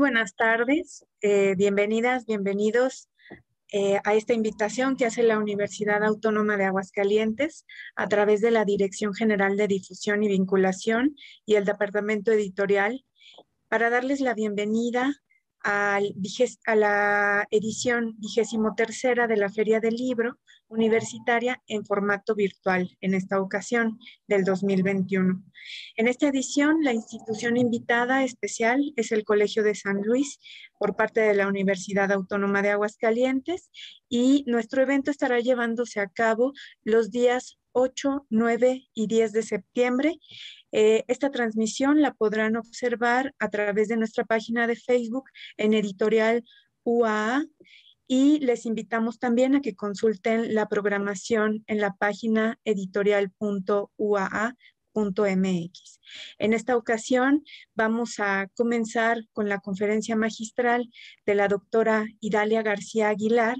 buenas tardes. Eh, bienvenidas, bienvenidos eh, a esta invitación que hace la Universidad Autónoma de Aguascalientes a través de la Dirección General de Difusión y Vinculación y el Departamento Editorial para darles la bienvenida a la edición vigésimo tercera de la Feria del Libro Universitaria en formato virtual, en esta ocasión del 2021. En esta edición, la institución invitada especial es el Colegio de San Luis por parte de la Universidad Autónoma de Aguascalientes y nuestro evento estará llevándose a cabo los días 8, 9 y 10 de septiembre. Eh, esta transmisión la podrán observar a través de nuestra página de Facebook en editorial UAA y les invitamos también a que consulten la programación en la página editorial.uaa.mx. En esta ocasión vamos a comenzar con la conferencia magistral de la doctora Idalia García Aguilar,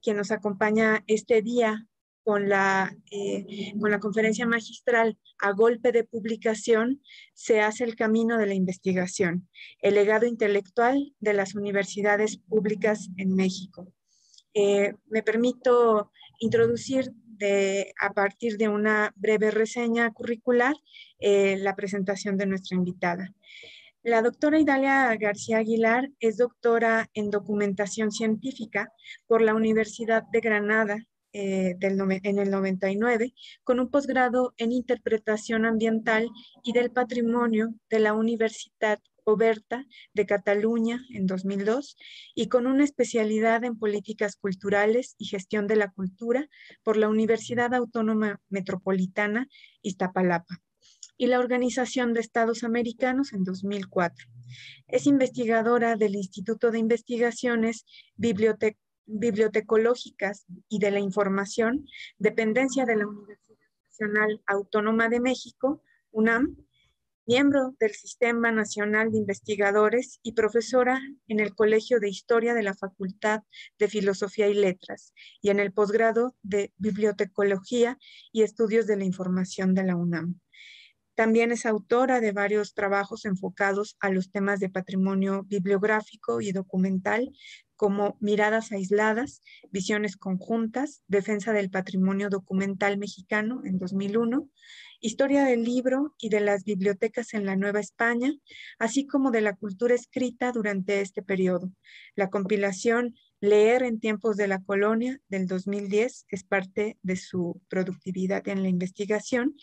que nos acompaña este día con la, eh, con la conferencia magistral a golpe de publicación, se hace el camino de la investigación, el legado intelectual de las universidades públicas en México. Eh, me permito introducir de, a partir de una breve reseña curricular eh, la presentación de nuestra invitada. La doctora Idalia García Aguilar es doctora en documentación científica por la Universidad de Granada eh, en el 99 con un posgrado en interpretación ambiental y del patrimonio de la Universidad Oberta de Cataluña en 2002 y con una especialidad en políticas culturales y gestión de la cultura por la Universidad Autónoma Metropolitana Iztapalapa y la Organización de Estados Americanos en 2004. Es investigadora del Instituto de Investigaciones Biblioteca bibliotecológicas y de la información, dependencia de la Universidad Nacional Autónoma de México, UNAM, miembro del Sistema Nacional de Investigadores y profesora en el Colegio de Historia de la Facultad de Filosofía y Letras y en el posgrado de Bibliotecología y Estudios de la Información de la UNAM. También es autora de varios trabajos enfocados a los temas de patrimonio bibliográfico y documental, como Miradas aisladas, Visiones conjuntas, Defensa del Patrimonio Documental Mexicano en 2001, Historia del libro y de las bibliotecas en la Nueva España, así como de la cultura escrita durante este periodo. La compilación Leer en tiempos de la colonia del 2010 es parte de su productividad en la investigación.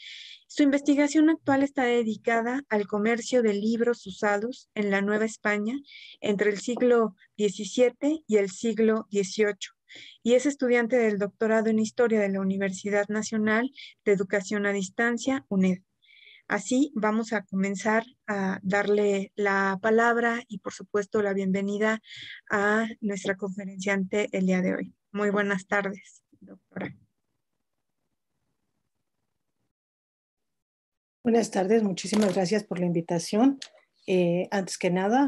Su investigación actual está dedicada al comercio de libros usados en la Nueva España entre el siglo XVII y el siglo XVIII y es estudiante del doctorado en Historia de la Universidad Nacional de Educación a Distancia, UNED. Así vamos a comenzar a darle la palabra y por supuesto la bienvenida a nuestra conferenciante el día de hoy. Muy buenas tardes, doctora. Buenas tardes, muchísimas gracias por la invitación. Eh, antes que nada,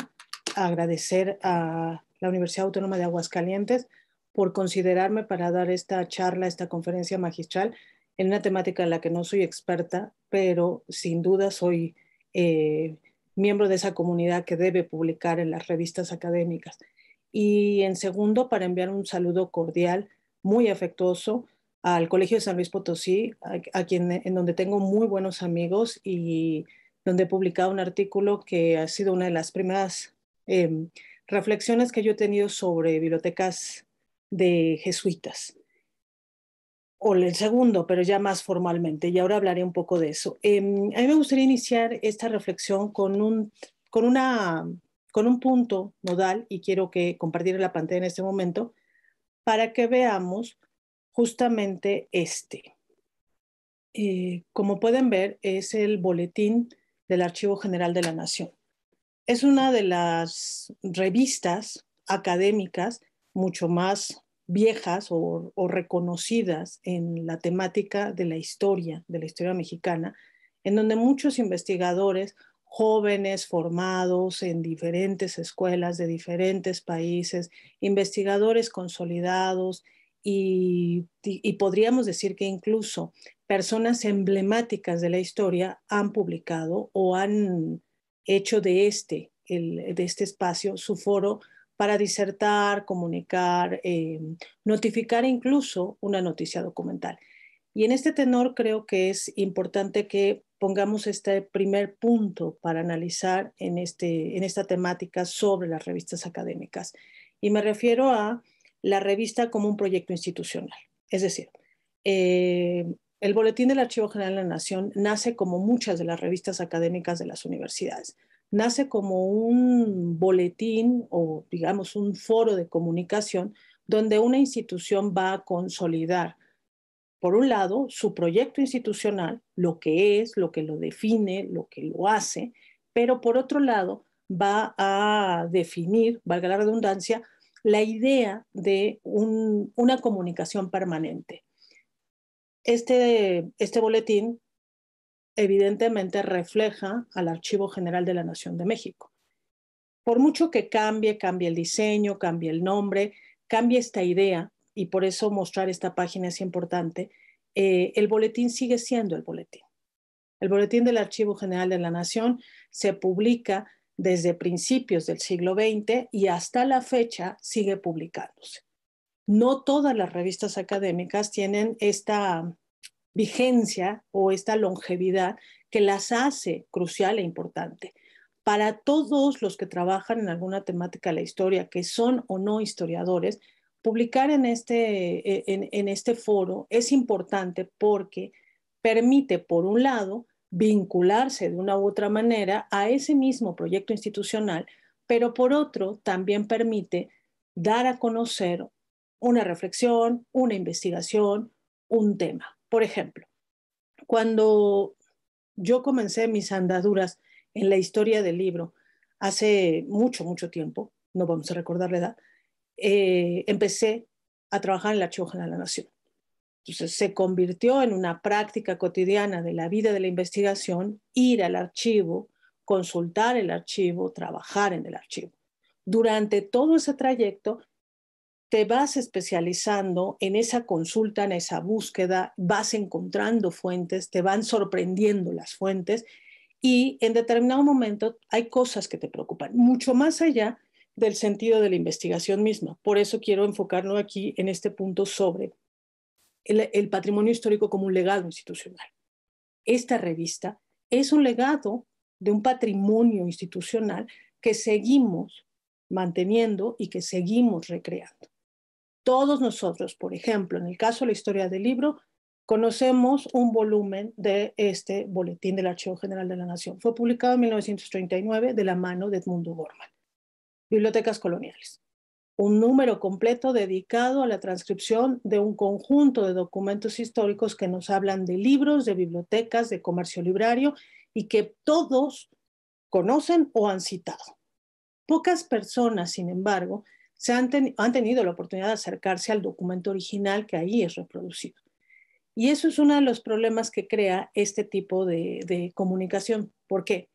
agradecer a la Universidad Autónoma de Aguascalientes por considerarme para dar esta charla, esta conferencia magistral en una temática en la que no soy experta, pero sin duda soy eh, miembro de esa comunidad que debe publicar en las revistas académicas. Y en segundo, para enviar un saludo cordial, muy afectuoso, al Colegio de San Luis Potosí, a, quien, en donde tengo muy buenos amigos y donde he publicado un artículo que ha sido una de las primeras em, reflexiones que yo he tenido sobre bibliotecas de jesuitas o el segundo, pero ya más formalmente, y ahora hablaré un poco de eso. Em, a mí me gustaría iniciar esta reflexión con un, con, una, con un punto nodal, y quiero que compartir la pantalla en este momento, para que veamos justamente este. Eh, como pueden ver, es el boletín del Archivo General de la Nación. Es una de las revistas académicas mucho más viejas o, reconocidas en la temática de la historia, de la historia mexicana, en donde muchos investigadores jóvenes formados en diferentes escuelas de diferentes países, investigadores consolidados y, podríamos decir que incluso personas emblemáticas de la historia han publicado o han hecho de este, de este espacio su foro para disertar, comunicar, em, notificar incluso una noticia documental. Y en este tenor creo que es importante que pongamos este primer punto para analizar en, este, esta temática sobre las revistas académicas. Y me refiero a la revista como un proyecto institucional. Es decir, eh, el Boletín del Archivo General de la Nación nace como muchas de las revistas académicas de las universidades, nace como un boletín o digamos un foro de comunicación donde una institución va a consolidar, por un lado, su proyecto institucional, lo que es, lo que lo define, lo que lo hace, pero por otro lado, va a definir, valga la redundancia, la idea de una comunicación permanente. este, este boletín evidentemente refleja al Archivo General de la Nación de México. Por mucho que cambie, cambie el diseño, cambie el nombre, cambie esta idea, y por eso mostrar esta página es importante, eh, el boletín sigue siendo el boletín. El boletín del Archivo General de la Nación se publica desde principios del siglo XX y hasta la fecha sigue publicándose. No todas las revistas académicas tienen esta vigencia o esta longevidad que las hace crucial e importante. Para todos los que trabajan en alguna temática de la historia, que son o no historiadores, publicar en este, e, en, este foro es importante porque permite, por un lado, vincularse de una u otra manera a ese mismo proyecto institucional, pero por otro también permite dar a conocer una reflexión, una investigación, un tema. Por ejemplo, cuando yo comencé mis andaduras en la historia del libro hace mucho, mucho tiempo, no vamos a recordar la edad, eh, empecé a trabajar en el Archivo General de la Nación. Entonces se convirtió en una práctica cotidiana de la vida de la investigación ir al archivo, consultar el archivo, trabajar en el archivo. Durante todo ese trayecto te vas especializando en esa consulta, en esa búsqueda, vas encontrando fuentes, te van sorprendiendo las fuentes y en determinado momento hay cosas que te preocupan, mucho más allá del sentido de la investigación misma. Por eso quiero enfocarlo aquí en este punto sobre el patrimonio histórico como un legado institucional. Esta revista es un legado de un patrimonio institucional que seguimos manteniendo y que seguimos recreando. Todos nosotros, por ejemplo, en el caso de la historia del libro, conocemos un volumen de este boletín del Archivo General de la Nación. Fue publicado en 1939 de la mano de Edmundo Gorman. Bibliotecas coloniales. Un número completo dedicado a la transcripción de un conjunto de documentos históricos que nos hablan de libros, de bibliotecas, de comercio librario y que todos conocen o han citado. Pocas personas, sin embargo, se han, tenido la oportunidad de acercarse al documento original que ahí es reproducido. Y eso es uno de los problemas que crea este tipo de, comunicación. ¿Por qué?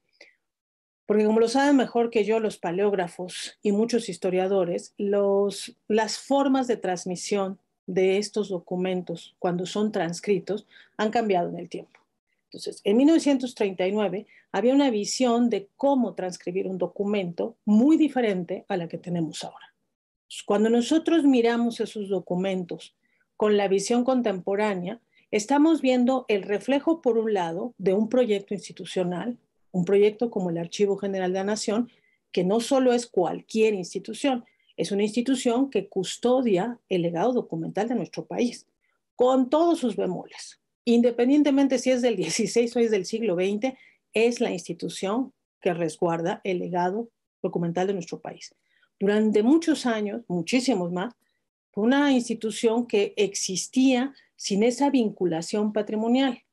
Porque como lo saben mejor que yo los paleógrafos y muchos historiadores, los, las formas de transmisión de estos documentos cuando son transcritos han cambiado en el tiempo. Entonces, en 1939 había una visión de cómo transcribir un documento muy diferente a la que tenemos ahora. Cuando nosotros miramos esos documentos con la visión contemporánea, estamos viendo el reflejo, por un lado, de un proyecto institucional, un proyecto como el Archivo General de la Nación, que no solo es cualquier institución, es una institución que custodia el legado documental de nuestro país, con todos sus bemoles. Independientemente si es del 16 o es del siglo XX, es la institución que resguarda el legado documental de nuestro país durante muchos años, muchísimos más, fue una institución que existía sin esa vinculación patrimonial.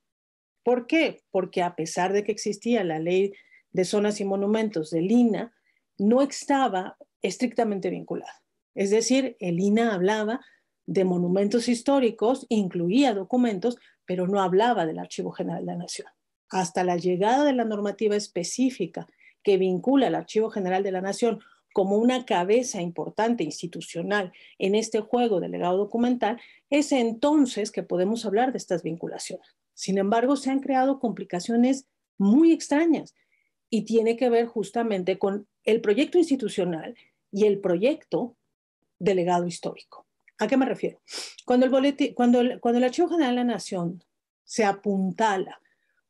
¿Por qué? Porque a pesar de que existía la ley de zonas y monumentos del INA, no estaba estrictamente vinculada. Es decir, el INA hablaba de monumentos históricos, incluía documentos, pero no hablaba del Archivo General de la Nación. Hasta la llegada de la normativa específica que vincula al Archivo General de la Nación como una cabeza importante institucional en este juego del legado documental, es entonces que podemos hablar de estas vinculaciones. Sin embargo, se han creado complicaciones muy extrañas y tiene que ver justamente con el proyecto institucional y el proyecto de legado histórico. ¿A qué me refiero? Cuando el, cuando cuando el Archivo General de la Nación se apuntala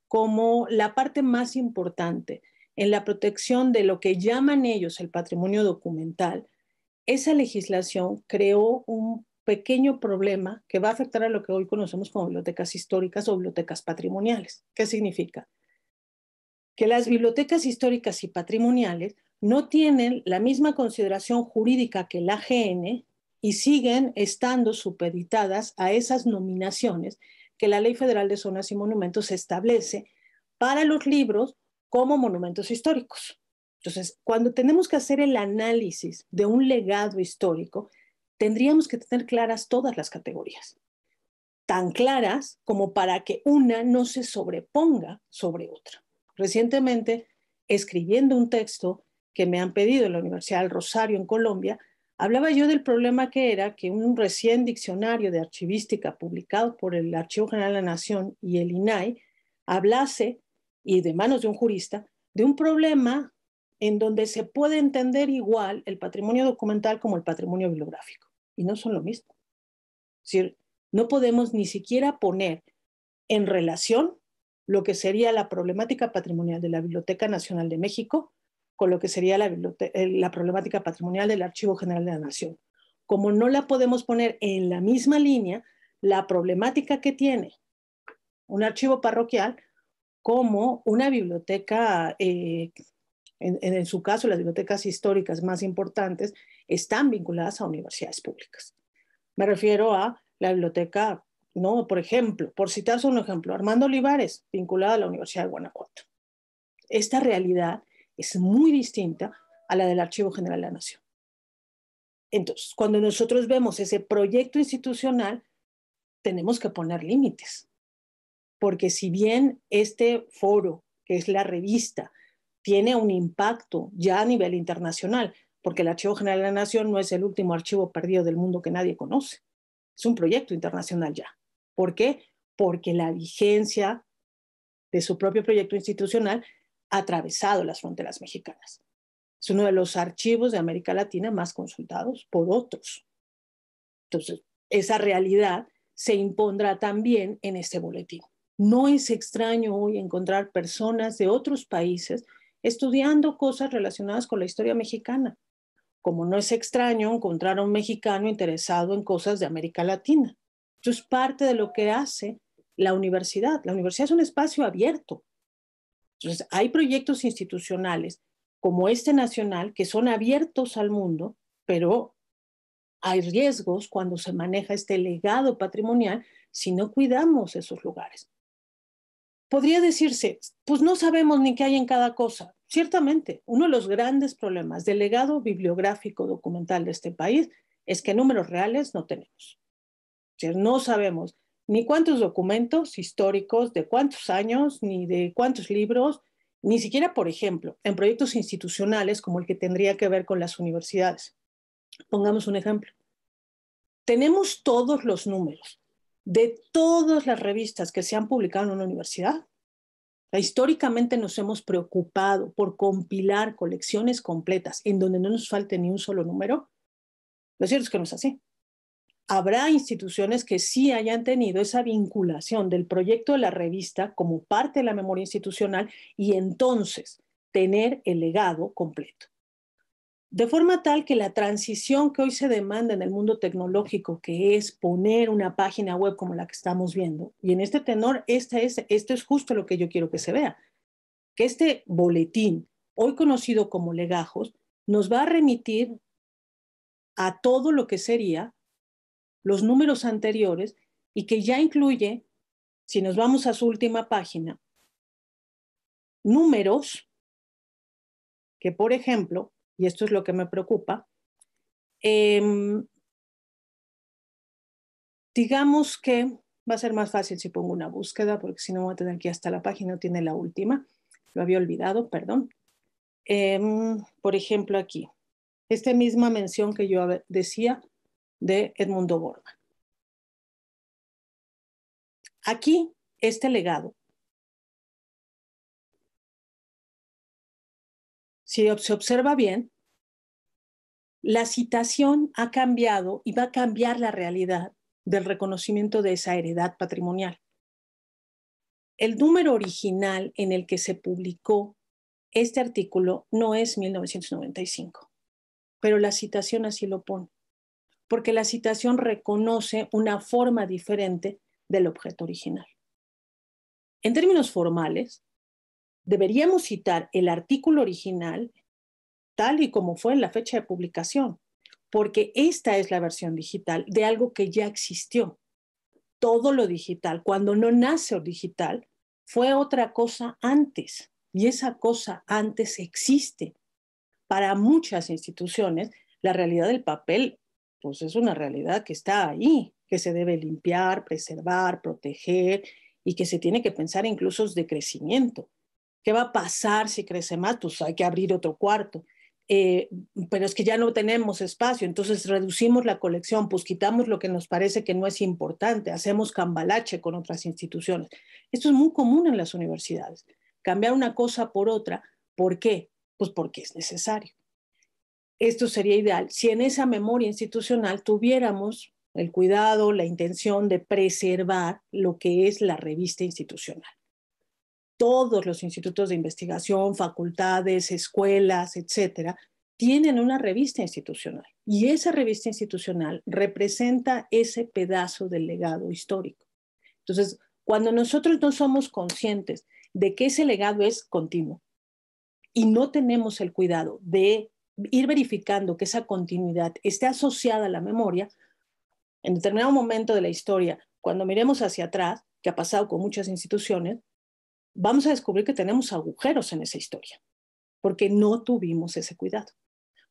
como la parte más importante en la protección de lo que llaman ellos el patrimonio documental, esa legislación creó un pequeño problema que va a afectar a lo que hoy conocemos como bibliotecas históricas o bibliotecas patrimoniales. ¿Qué significa? Que las bibliotecas históricas y patrimoniales no tienen la misma consideración jurídica que la AGN y siguen estando supeditadas a esas nominaciones que la Ley Federal de Zonas y Monumentos establece para los libros como monumentos históricos. Entonces, cuando tenemos que hacer el análisis de un legado histórico, tendríamos que tener claras todas las categorías, tan claras como para que una no se sobreponga sobre otra. Recientemente, escribiendo un texto que me han pedido en la Universidad del Rosario en Colombia, hablaba yo del problema que era que un recién diccionario de archivística publicado por el Archivo General de la Nación y el INAI hablase y de manos de un jurista, de un problema en donde se puede entender igual el patrimonio documental como el patrimonio bibliográfico. Y no son lo mismo. Es no podemos ni siquiera poner en relación lo que sería la problemática patrimonial de la Biblioteca Nacional de México con lo que sería la, eh, la problemática patrimonial del Archivo General de la Nación. Como no la podemos poner en la misma línea, la problemática que tiene un archivo parroquial como una biblioteca, eh, en, su caso las bibliotecas históricas más importantes, están vinculadas a universidades públicas. Me refiero a la biblioteca, no, por ejemplo, por citar un ejemplo, Armando Olivares, vinculada a la Universidad de Guanajuato. Esta realidad es muy distinta a la del Archivo General de la Nación. Entonces, cuando nosotros vemos ese proyecto institucional, tenemos que poner límites porque si bien este foro, que es la revista, tiene un impacto ya a nivel internacional, porque el Archivo General de la Nación no es el último archivo perdido del mundo que nadie conoce, es un proyecto internacional ya. ¿Por qué? Porque la vigencia de su propio proyecto institucional ha atravesado las fronteras mexicanas. Es uno de los archivos de América Latina más consultados por otros. Entonces, esa realidad se impondrá también en este boletín. No es extraño hoy encontrar personas de otros países estudiando cosas relacionadas con la historia mexicana, como no es extraño encontrar a un mexicano interesado en cosas de América Latina. Eso es parte de lo que hace la universidad. La universidad es un espacio abierto. Entonces, hay proyectos institucionales como este nacional que son abiertos al mundo, pero hay riesgos cuando se maneja este legado patrimonial si no cuidamos esos lugares podría decirse, pues no sabemos ni qué hay en cada cosa. Ciertamente, uno de los grandes problemas del legado bibliográfico documental de este país es que números reales no tenemos. O sea, no sabemos ni cuántos documentos históricos, de cuántos años, ni de cuántos libros, ni siquiera, por ejemplo, en proyectos institucionales como el que tendría que ver con las universidades. Pongamos un ejemplo. Tenemos todos los números, de todas las revistas que se han publicado en una universidad. Históricamente nos hemos preocupado por compilar colecciones completas en donde no nos falte ni un solo número. Lo cierto es que no es así. Habrá instituciones que sí hayan tenido esa vinculación del proyecto de la revista como parte de la memoria institucional y entonces tener el legado completo. De forma tal que la transición que hoy se demanda en el mundo tecnológico, que es poner una página web como la que estamos viendo, y en este tenor, este es, esto es justo lo que yo quiero que se vea, que este boletín, hoy conocido como legajos, nos va a remitir a todo lo que sería los números anteriores y que ya incluye, si nos vamos a su última página, números que, por ejemplo, y esto es lo que me preocupa, em, digamos que va a ser más fácil si pongo una búsqueda, porque si no voy a tener que hasta la página, tiene la última, lo había olvidado, perdón. Em, por ejemplo, aquí, esta misma mención que yo decía de Edmundo Borman. Aquí, este legado si se observa bien, la citación ha cambiado y va a cambiar la realidad del reconocimiento de esa heredad patrimonial. El número original en el que se publicó este artículo no es 1995, pero la citación así lo pone, porque la citación reconoce una forma diferente del objeto original. En términos formales, deberíamos citar el artículo original tal y como fue en la fecha de publicación, porque esta es la versión digital de algo que ya existió. Todo lo digital, cuando no nace lo digital, fue otra cosa antes, y esa cosa antes existe. Para muchas instituciones, la realidad del papel, pues es una realidad que está ahí, que se debe limpiar, preservar, proteger, y que se tiene que pensar incluso de crecimiento. ¿Qué va a pasar si crece más? Pues hay que abrir otro cuarto. Eh, pero es que ya no tenemos espacio, entonces reducimos la colección, pues quitamos lo que nos parece que no es importante, hacemos cambalache con otras instituciones. Esto es muy común en las universidades, cambiar una cosa por otra. ¿Por qué? Pues porque es necesario. Esto sería ideal si en esa memoria institucional tuviéramos el cuidado, la intención de preservar lo que es la revista institucional todos los institutos de investigación, facultades, escuelas, etcétera, tienen una revista institucional y esa revista institucional representa ese pedazo del legado histórico. Entonces, cuando nosotros no somos conscientes de que ese legado es continuo y no tenemos el cuidado de ir verificando que esa continuidad esté asociada a la memoria, en determinado momento de la historia, cuando miremos hacia atrás, que ha pasado con muchas instituciones, vamos a descubrir que tenemos agujeros en esa historia, porque no tuvimos ese cuidado.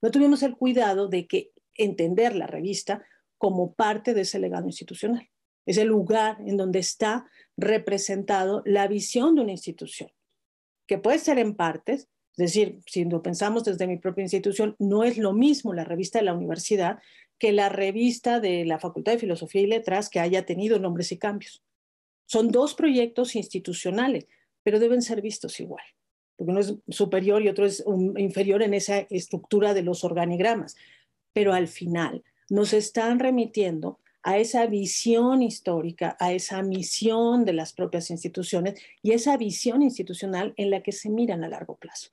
No tuvimos el cuidado de que entender la revista como parte de ese legado institucional. Es el lugar en donde está representado la visión de una institución, que puede ser en partes, es decir, si lo pensamos desde mi propia institución, no es lo mismo la revista de la universidad que la revista de la Facultad de Filosofía y Letras que haya tenido nombres y cambios. Son dos proyectos institucionales, pero deben ser vistos igual, porque uno es superior y otro es inferior en esa estructura de los organigramas. Pero al final nos están remitiendo a esa visión histórica, a esa misión de las propias instituciones y esa visión institucional en la que se miran a largo plazo.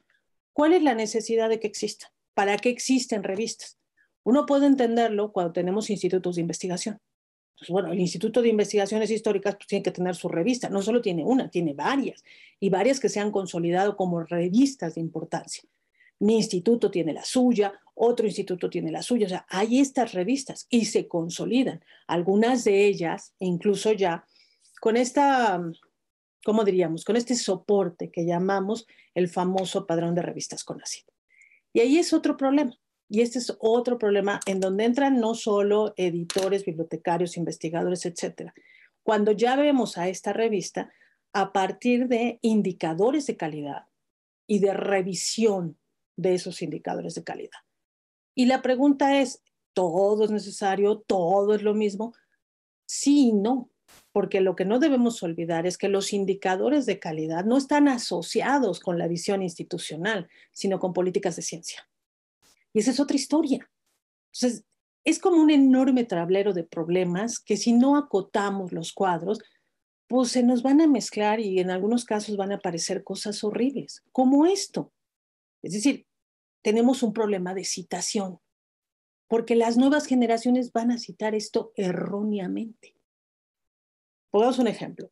¿Cuál es la necesidad de que existan? ¿Para qué existen revistas? Uno puede entenderlo cuando tenemos institutos de investigación bueno, el Instituto de Investigaciones Históricas pues, tiene que tener su revista, no solo tiene una, tiene varias, y varias que se han consolidado como revistas de importancia. Mi instituto tiene la suya, otro instituto tiene la suya, o sea, hay estas revistas y se consolidan, algunas de ellas incluso ya con esta, ¿cómo diríamos? Con este soporte que llamamos el famoso padrón de revistas con conocido. Y ahí es otro problema, y este es otro problema en donde entran no solo editores, bibliotecarios, investigadores, etcétera. Cuando ya vemos a esta revista a partir de indicadores de calidad y de revisión de esos indicadores de calidad. Y la pregunta es, ¿todo es necesario? ¿Todo es lo mismo? Sí y no, porque lo que no debemos olvidar es que los indicadores de calidad no están asociados con la visión institucional, sino con políticas de ciencia. Y esa es otra historia. Entonces, es como un enorme tablero de problemas que si no acotamos los cuadros, pues se nos van a mezclar y en algunos casos van a aparecer cosas horribles, como esto. Es decir, tenemos un problema de citación, porque las nuevas generaciones van a citar esto erróneamente. Pongamos un ejemplo.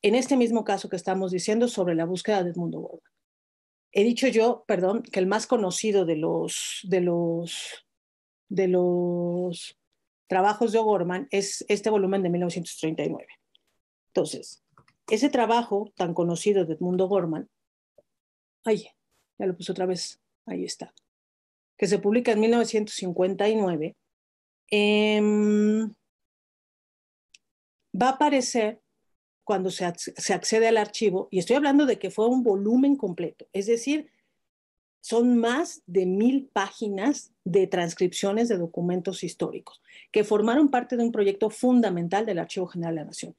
En este mismo caso que estamos diciendo sobre la búsqueda de Edmundo Borda. He dicho yo, perdón, que el más conocido de los, de los, de los trabajos de O'Gorman es este volumen de 1939. Entonces, ese trabajo tan conocido de Edmundo Gorman, ay, ya lo puse otra vez, ahí está, que se publica en 1959, em, va a aparecer cuando se, se accede al archivo, y estoy hablando de que fue un volumen completo, es decir, son más de mil páginas de transcripciones de documentos históricos que formaron parte de un proyecto fundamental del Archivo General de la Nación.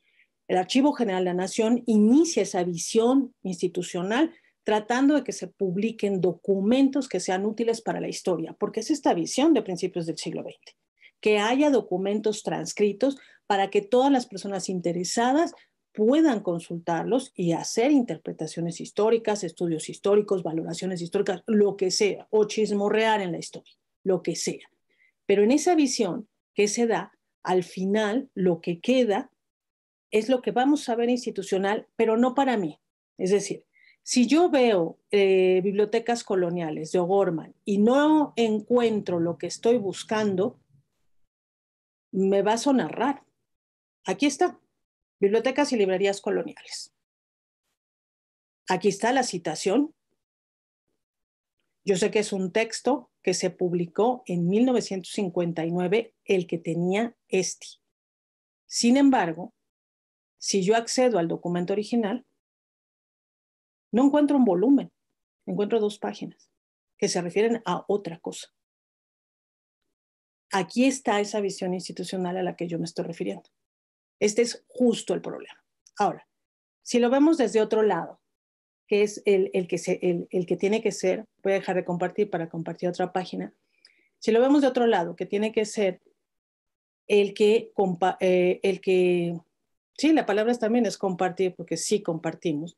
El Archivo General de la Nación inicia esa visión institucional tratando de que se publiquen documentos que sean útiles para la historia, porque es esta visión de principios del siglo XX, que haya documentos transcritos para que todas las personas interesadas puedan consultarlos y hacer interpretaciones históricas, estudios históricos, valoraciones históricas, lo que sea, o real en la historia, lo que sea. Pero en esa visión que se da, al final lo que queda es lo que vamos a ver institucional, pero no para mí. Es decir, si yo veo eh, bibliotecas coloniales de O'Gorman y no encuentro lo que estoy buscando, me va a sonar Aquí está, Bibliotecas y librerías coloniales. Aquí está la citación. Yo sé que es un texto que se publicó en 1959, el que tenía este. Sin embargo, si yo accedo al documento original, no encuentro un volumen, encuentro dos páginas que se refieren a otra cosa. Aquí está esa visión institucional a la que yo me estoy refiriendo. Este es justo el problema. Ahora, si lo vemos desde otro lado, que es el, el que, tiene que ser, voy a dejar de compartir para compartir otra página, si lo vemos de otro lado, que tiene que ser el que, eh, el que sí, la palabra también es compartir, porque sí compartimos,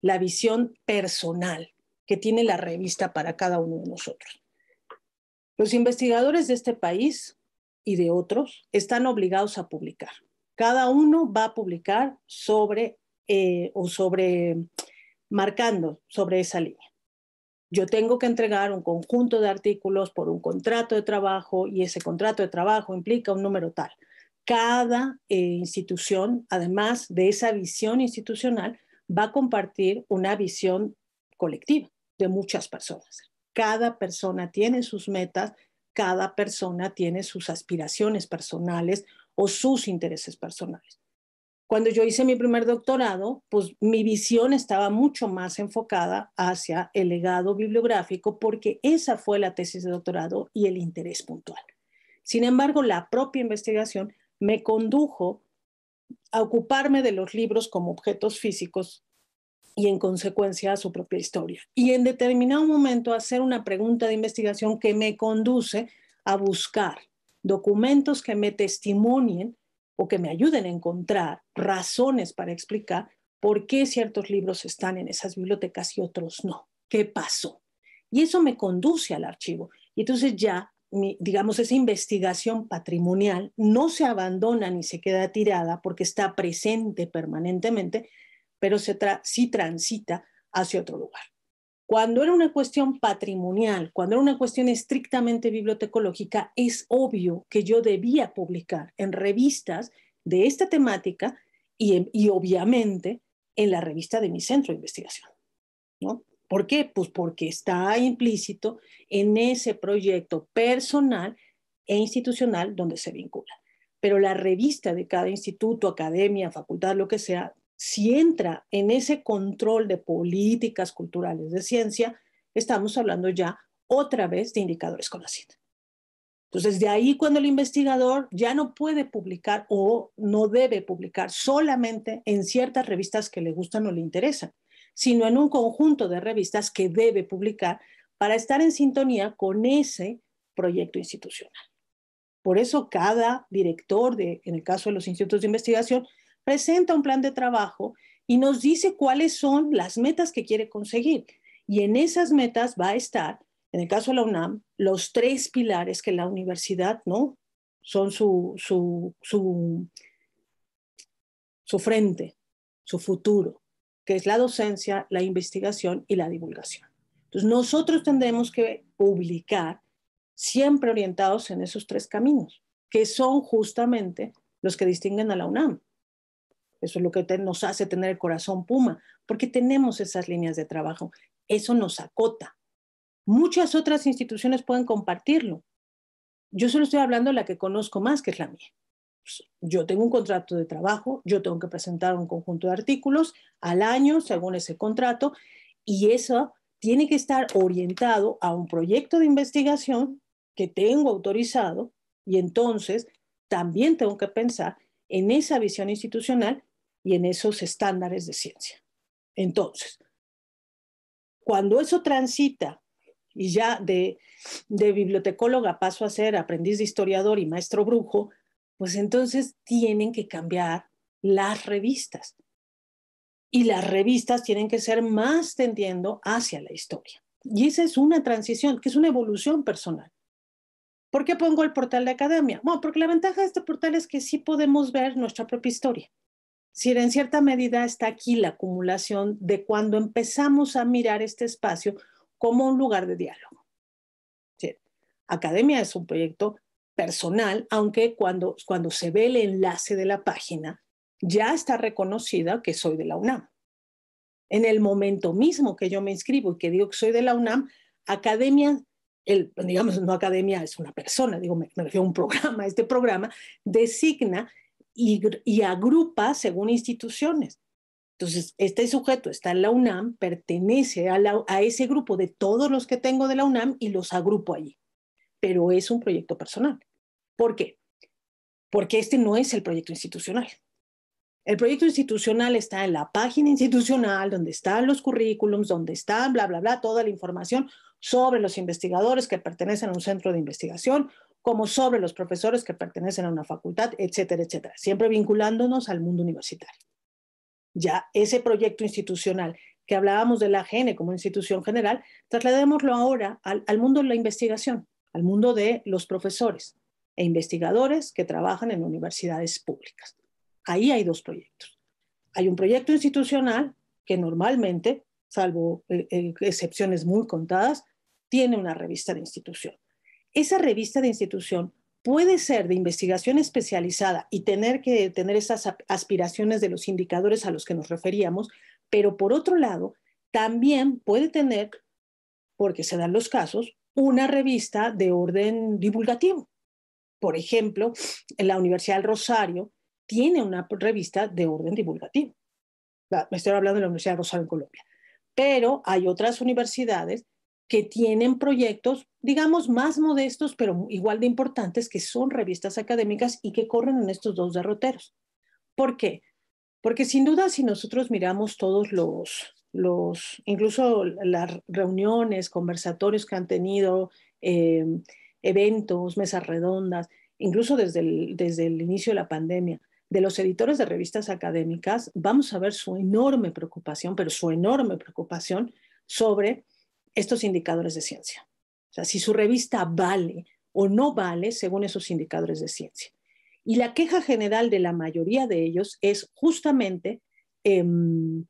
la visión personal que tiene la revista para cada uno de nosotros. Los investigadores de este país y de otros están obligados a publicar. Cada uno va a publicar sobre eh, o sobre marcando sobre esa línea. Yo tengo que entregar un conjunto de artículos por un contrato de trabajo y ese contrato de trabajo implica un número tal. Cada eh, institución, además de esa visión institucional, va a compartir una visión colectiva de muchas personas. Cada persona tiene sus metas, cada persona tiene sus aspiraciones personales o sus intereses personales. Cuando yo hice mi primer doctorado, pues mi visión estaba mucho más enfocada hacia el legado bibliográfico porque esa fue la tesis de doctorado y el interés puntual. Sin embargo, la propia investigación me condujo a ocuparme de los libros como objetos físicos y en consecuencia a su propia historia. Y en determinado momento hacer una pregunta de investigación que me conduce a buscar documentos que me testimonien o que me ayuden a encontrar razones para explicar por qué ciertos libros están en esas bibliotecas y otros no. ¿Qué pasó? Y eso me conduce al archivo. Y entonces ya, digamos, esa investigación patrimonial no se abandona ni se queda tirada porque está presente permanentemente, pero se sí transita hacia otro lugar. Cuando era una cuestión patrimonial, cuando era una cuestión estrictamente bibliotecológica, es obvio que yo debía publicar en revistas de esta temática y, obviamente en la revista de mi centro de investigación. ¿no? ¿Por qué? Pues porque está implícito en ese proyecto personal e institucional donde se vincula. Pero la revista de cada instituto, academia, facultad, lo que sea, si entra en ese control de políticas culturales de ciencia, estamos hablando ya otra vez de indicadores conocidos. Entonces, de ahí cuando el investigador ya no puede publicar o no debe publicar solamente en ciertas revistas que le gustan o le interesan, sino en un conjunto de revistas que debe publicar para estar en sintonía con ese proyecto institucional. Por eso cada director, de, en el caso de los institutos de investigación, presenta un plan de trabajo y nos dice cuáles son las metas que quiere conseguir. Y en esas metas va a estar, en el caso de la UNAM, los tres pilares que la universidad, ¿no? Son su, su frente, su futuro, que es la docencia, la investigación y la divulgación. Entonces, nosotros tendremos que publicar siempre orientados en esos tres caminos, que son justamente los que distinguen a la UNAM. Eso es lo que nos hace tener el corazón puma, porque tenemos esas líneas de trabajo. Eso nos acota. Muchas otras instituciones pueden compartirlo. Yo solo estoy hablando de la que conozco más, que es la mía. Pues, yo tengo un contrato de trabajo, yo tengo que presentar un conjunto de artículos al año, según ese contrato, y eso tiene que estar orientado a un proyecto de investigación que tengo autorizado, y entonces también tengo que pensar en esa visión institucional y en esos estándares de ciencia. Entonces, cuando eso transita y ya de, bibliotecóloga paso a ser aprendiz de historiador y maestro brujo, pues entonces tienen que cambiar las revistas. Y las revistas tienen que ser más tendiendo hacia la historia. Y esa es una transición, que es una evolución personal. ¿Por qué pongo el portal de academia? Bueno, porque la ventaja de este portal es que sí podemos ver nuestra propia historia si en cierta medida está aquí la acumulación de cuando empezamos a mirar este espacio como un lugar de diálogo. Academia es un proyecto personal, aunque cuando, se ve el enlace de la página, ya está reconocida que soy de la UNAM. En el momento mismo que yo me inscribo y que digo que soy de la UNAM, academia, digamos, no academia es una persona, digo, me refiero a un programa, este programa designa y, agrupa según instituciones. Entonces, este sujeto está en la UNAM, pertenece a, ese grupo de todos los que tengo de la UNAM y los agrupo allí. Pero es un proyecto personal. ¿Por qué? Porque este no es el proyecto institucional. El proyecto institucional está en la página institucional, donde están los currículums, donde están, bla, bla, bla, toda la información sobre los investigadores que pertenecen a un centro de investigación, como sobre los profesores que pertenecen a una facultad, etcétera, etcétera, siempre vinculándonos al mundo universitario. Ya ese proyecto institucional que hablábamos de la AGN como institución general, trasladémoslo ahora al, mundo de la investigación, al mundo de los profesores e investigadores que trabajan en universidades públicas. Ahí hay dos proyectos. Hay un proyecto institucional que normalmente, salvo eh, eh, excepciones muy contadas, tiene una revista de institución esa revista de institución puede ser de investigación especializada y tener que tener esas aspiraciones de los indicadores a los que nos referíamos, pero por otro lado, también puede tener, porque se dan los casos, una revista de orden divulgativo. Por ejemplo, la Universidad del Rosario tiene una revista de orden divulgativo. Ah, me estoy hablando de la Universidad del Rosario en Colombia. Pero hay otras universidades que tienen proyectos, digamos, más modestos, pero igual de importantes, que son revistas académicas y que corren en estos dos derroteros. ¿Por qué? Porque sin duda, si nosotros miramos todos los, los incluso las reuniones, conversatorios que han tenido, eh, eventos, mesas redondas, incluso desde desde el inicio de la pandemia, de los editores de revistas académicas, vamos a ver su enorme preocupación, pero su enorme preocupación sobre estos indicadores de ciencia. O sea, si su revista vale o no vale según esos indicadores de ciencia. Y la queja general de la mayoría de ellos es justamente em,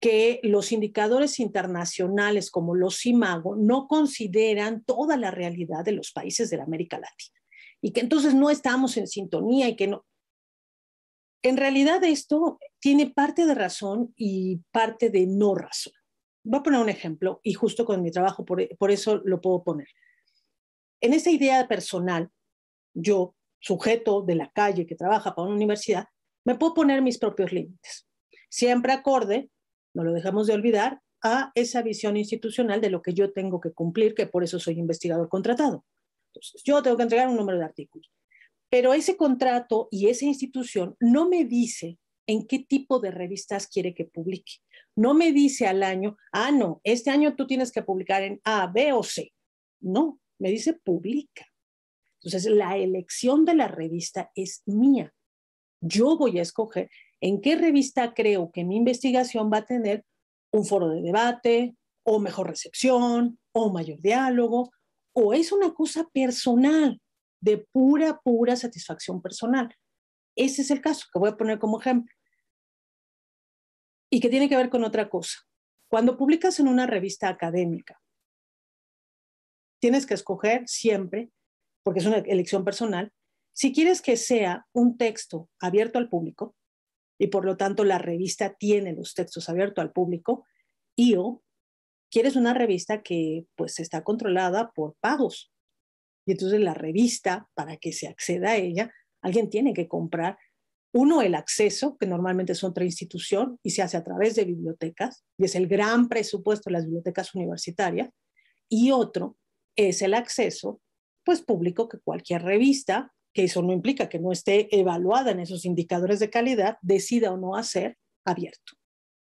que los indicadores internacionales como los IMAGO no consideran toda la realidad de los países de la América Latina y que entonces no estamos en sintonía y que no. En realidad esto tiene parte de razón y parte de no razón voy a poner un ejemplo y justo con mi trabajo, por, eso lo puedo poner. En esa idea personal, yo, sujeto de la calle que trabaja para una universidad, me puedo poner mis propios límites. Siempre acorde, no lo dejamos de olvidar, a esa visión institucional de lo que yo tengo que cumplir, que por eso soy investigador contratado. Entonces, yo tengo que entregar un número de artículos. Pero ese contrato y esa institución no me dice en qué tipo de revistas quiere que publique. No me dice al año, ah, no, este año tú tienes que publicar en A, B o C. No, me dice publica. Entonces, la elección de la revista es mía. Yo voy a escoger en qué revista creo que mi investigación va a tener un foro de debate o mejor recepción o mayor diálogo o es una cosa personal, de pura, pura satisfacción personal. Ese es el caso que voy a poner como ejemplo y que tiene que ver con otra cosa. Cuando publicas en una revista académica, tienes que escoger siempre, porque es una elección personal, si quieres que sea un texto abierto al público, y por lo tanto la revista tiene los textos abiertos al público, y o quieres una revista que pues está controlada por pagos. Y entonces la revista, para que se acceda a ella, alguien tiene que comprar uno, el acceso, que normalmente es otra institución y se hace a través de bibliotecas, y es el gran presupuesto de las bibliotecas universitarias. Y otro es el acceso, pues público, que cualquier revista, que eso no implica que no esté evaluada en esos indicadores de calidad, decida o no hacer abierto.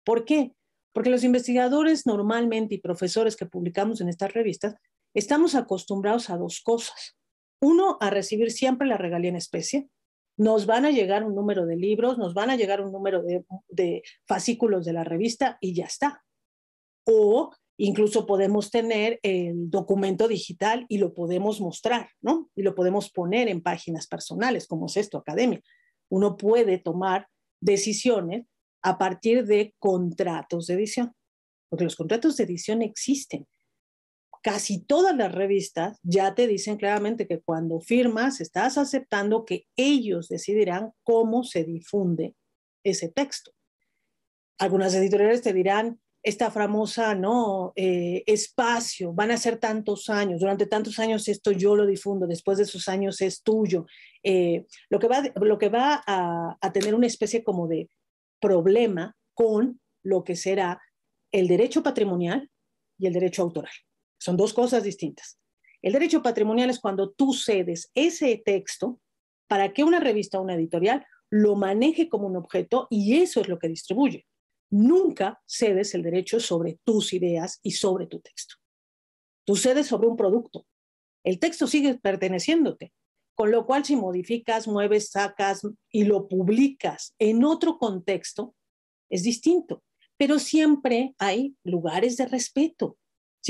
¿Por qué? Porque los investigadores normalmente y profesores que publicamos en estas revistas estamos acostumbrados a dos cosas. Uno, a recibir siempre la regalía en especie, nos van a llegar un número de libros, nos van a llegar un número de, fascículos de la revista y ya está. O incluso podemos tener el documento digital y lo podemos mostrar, ¿no? Y lo podemos poner en páginas personales, como es esto, academia. Uno puede tomar decisiones a partir de contratos de edición, porque los contratos de edición existen casi todas las revistas ya te dicen claramente que cuando firmas estás aceptando que ellos decidirán cómo se difunde ese texto. Algunas editoriales te dirán esta famosa, ¿no? Eh, espacio, van a ser tantos años, durante tantos años esto yo lo difundo, después de esos años es tuyo. Eh, lo que va, lo que va a, a tener una especie como de problema con lo que será el derecho patrimonial y el derecho autoral. Son dos cosas distintas. El derecho patrimonial es cuando tú cedes ese texto para que una revista o una editorial lo maneje como un objeto y eso es lo que distribuye. Nunca cedes el derecho sobre tus ideas y sobre tu texto. Tú cedes sobre un producto. El texto sigue perteneciéndote, con lo cual si modificas, mueves, sacas y lo publicas en otro contexto, es distinto. Pero siempre hay lugares de respeto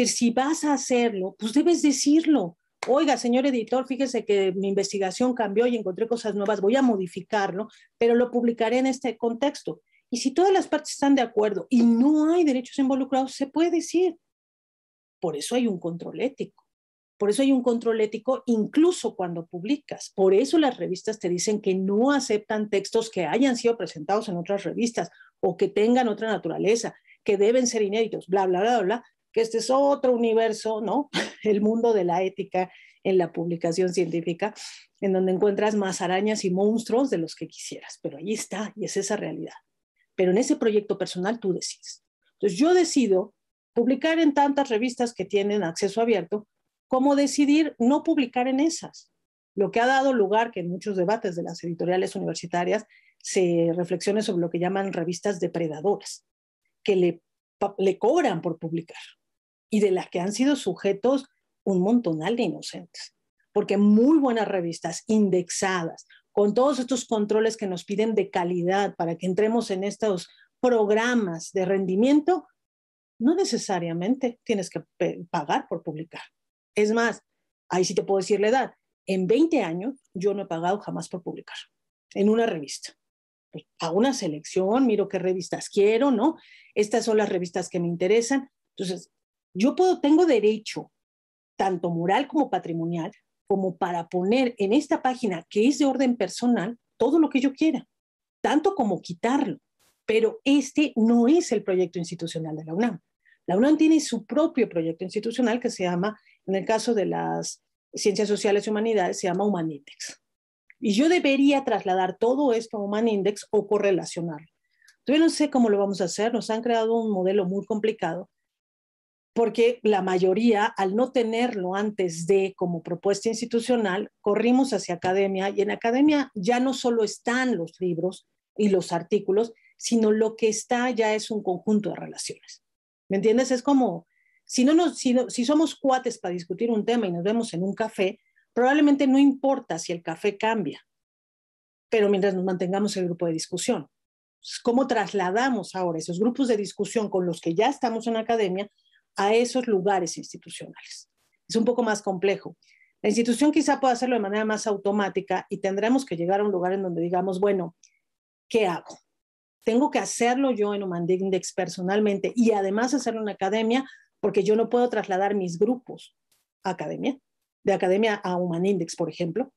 si vas a hacerlo, pues debes decirlo. Oiga, señor editor, fíjese que mi investigación cambió y encontré cosas nuevas, voy a modificarlo, pero lo publicaré en este contexto. Y si todas las partes están de acuerdo y no hay derechos involucrados, se puede decir. Por eso hay un control ético. Por eso hay un control ético incluso cuando publicas. Por eso las revistas te dicen que no aceptan textos que hayan sido presentados en otras revistas o que tengan otra naturaleza, que deben ser inéditos, bla, bla, bla, bla, que este es otro universo, ¿no? El mundo de la ética en la publicación científica, en donde encuentras más arañas y monstruos de los que quisieras, pero ahí está y es esa realidad. Pero en ese proyecto personal tú decides. Entonces yo decido publicar en tantas revistas que tienen acceso abierto, como decidir no publicar en esas, lo que ha dado lugar que en muchos debates de las editoriales universitarias se reflexione sobre lo que llaman revistas depredadoras, que le cobran por publicar y de las que han sido sujetos un montonal de inocentes. Porque muy buenas revistas indexadas, con todos estos controles que nos piden de calidad para que entremos en estos programas de rendimiento, no necesariamente tienes que pagar por publicar. Es más, ahí sí te puedo decir la edad. En 20 años yo no he pagado jamás por publicar en una revista. Hago una selección, miro qué revistas quiero, ¿no? Estas son las revistas que me interesan. Entonces, yo puedo, tengo derecho, tanto moral como patrimonial, como para poner en esta página que es de orden personal todo lo que yo quiera, tanto como quitarlo. Pero este no es el proyecto institucional de la UNAM. La UNAM tiene su propio proyecto institucional que se llama, en el caso de las ciencias sociales y humanidades, se llama Humanindex. Y yo debería trasladar todo esto a Human Index o correlacionarlo. Yo no sé cómo lo vamos a hacer, nos han creado un modelo muy complicado porque la mayoría, al no tenerlo antes de como propuesta institucional, corrimos hacia academia y en academia ya no solo están los libros y los artículos, sino lo que está ya es un conjunto de relaciones. ¿Me entiendes? Es como, si, no si, somos cuates para discutir un tema y nos vemos en un café, probablemente no importa si el café cambia, pero mientras nos mantengamos el grupo de discusión. ¿Cómo trasladamos ahora esos grupos de discusión con los que ya estamos en academia a esos lugares institucionales. Es un poco más complejo. La institución quizá pueda hacerlo de manera más automática y tendremos que llegar a un lugar en donde digamos, bueno, ¿qué hago? Tengo que hacerlo yo en Human Index personalmente y además hacerlo en academia porque yo no puedo trasladar mis grupos a academia, de academia a Human Index, por ejemplo,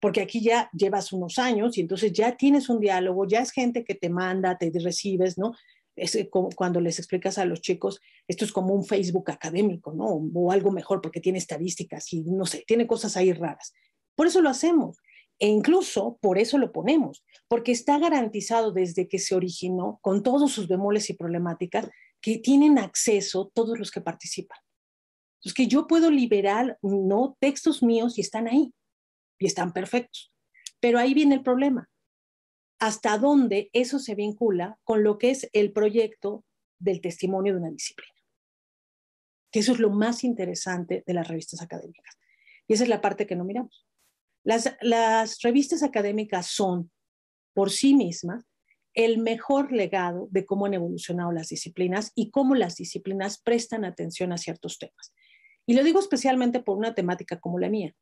porque aquí ya llevas unos años y entonces ya tienes un diálogo, ya es gente que te manda, te recibes, ¿no? es eh, cuando les explicas a los chicos, esto es como un Facebook académico, ¿no? O algo mejor porque tiene estadísticas y no sé, tiene cosas ahí raras. Por eso lo hacemos. E incluso por eso lo ponemos, porque está garantizado desde que se originó, con todos sus bemoles y problemáticas, que tienen acceso todos los que participan. Es que yo puedo liberar, no, textos míos y están ahí, y están perfectos. Pero ahí viene el problema hasta dónde eso se vincula con lo que es el proyecto del testimonio de una disciplina. Que eso es lo más interesante de las revistas académicas. Y esa es la parte que no miramos. Las, las revistas académicas son, por sí mismas, el mejor legado de cómo han evolucionado las disciplinas y cómo las disciplinas prestan atención a ciertos temas. Y lo digo especialmente por una temática como la mía.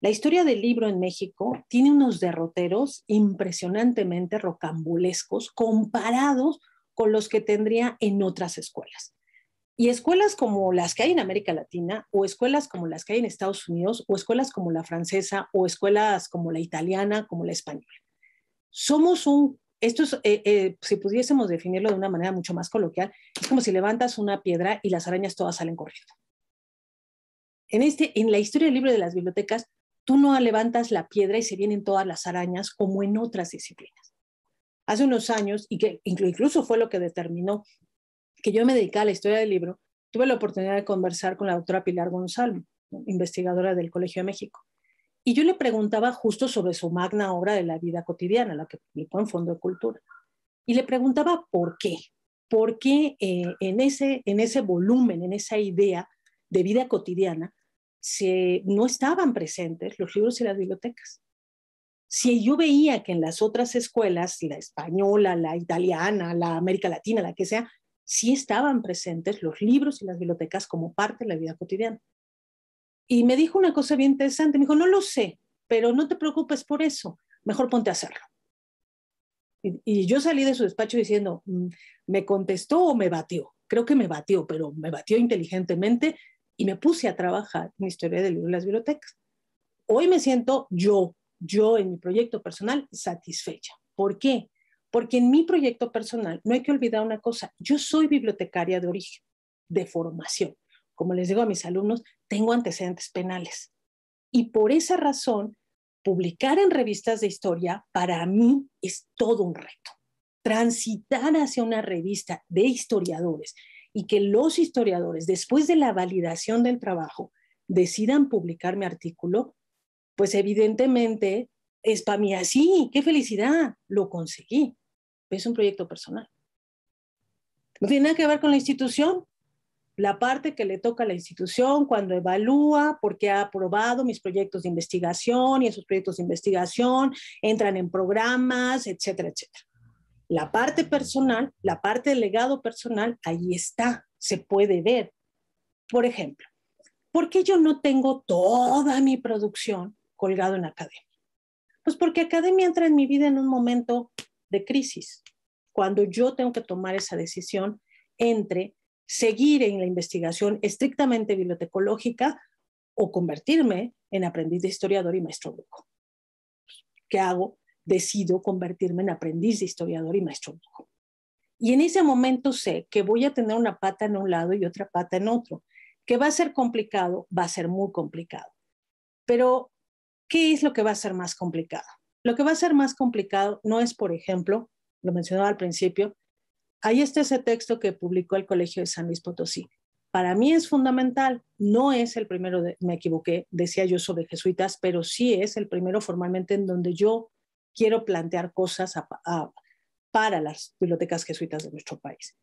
La historia del libro en México tiene unos derroteros impresionantemente rocambulescos comparados con los que tendría en otras escuelas. Y escuelas como las que hay en América Latina, o escuelas como las que hay en Estados Unidos, o escuelas como la francesa, o escuelas como la italiana, como la española. Somos un, esto es, eh, eh, si pudiésemos definirlo de una manera mucho más coloquial, es como si levantas una piedra y las arañas todas salen corriendo. En, este, en la historia del libro de las bibliotecas, tú no levantas la piedra y se vienen todas las arañas como en otras disciplinas. Hace unos años, y que incluso fue lo que determinó que yo me dedicara a la historia del libro, tuve la oportunidad de conversar con la doctora Pilar Gonzalo, investigadora del Colegio de México. Y yo le preguntaba justo sobre su magna obra de la vida cotidiana, la que publicó en Fondo de Cultura. Y le preguntaba por qué, por qué eh, en, ese, en ese volumen, en esa idea de vida cotidiana, si no estaban presentes los libros y las bibliotecas. Si yo veía que en las otras escuelas, la española, la italiana, la América Latina, la que sea, sí estaban presentes los libros y las bibliotecas como parte de la vida cotidiana. Y me dijo una cosa bien interesante, me dijo, no lo sé, pero no te preocupes por eso, mejor ponte a hacerlo. Y, y yo salí de su despacho diciendo, mm, me contestó o me batió, creo que me batió, pero me batió inteligentemente y me puse a trabajar en historia del libro las bibliotecas. Hoy me siento yo, yo en mi proyecto personal satisfecha. ¿Por qué? Porque en mi proyecto personal no hay que olvidar una cosa, yo soy bibliotecaria de origen, de formación. Como les digo a mis alumnos, tengo antecedentes penales. Y por esa razón, publicar en revistas de historia para mí es todo un reto. Transitar hacia una revista de historiadores y que los historiadores, después de la validación del trabajo, decidan publicar mi artículo, pues evidentemente es para mí así, ah, qué felicidad, lo conseguí. Es un proyecto personal. No tiene nada que ver con la institución, la parte que le toca a la institución cuando evalúa, porque ha aprobado mis proyectos de investigación y esos proyectos de investigación entran en programas, etcétera, etcétera. La parte personal, la parte del legado personal, ahí está, se puede ver. Por ejemplo, ¿por qué yo no tengo toda mi producción colgado en academia? Pues porque academia entra en mi vida en un momento de crisis, cuando yo tengo que tomar esa decisión entre seguir en la investigación estrictamente bibliotecológica o convertirme en aprendiz de historiador y maestro brujo. ¿Qué hago? decido convertirme en aprendiz de historiador y maestro Y en ese momento sé que voy a tener una pata en un lado y otra pata en otro, que va a ser complicado, va a ser muy complicado. Pero, ¿qué es lo que va a ser más complicado? Lo que va a ser más complicado no es, por ejemplo, lo mencionaba al principio, ahí está ese texto que publicó el Colegio de San Luis Potosí. Para mí es fundamental, no es el primero, me equivoqué, decía yo sobre jesuitas, pero sí es el primero formalmente en donde yo quiero plantear cosas para las bibliotecas jesuitas de nuestro país.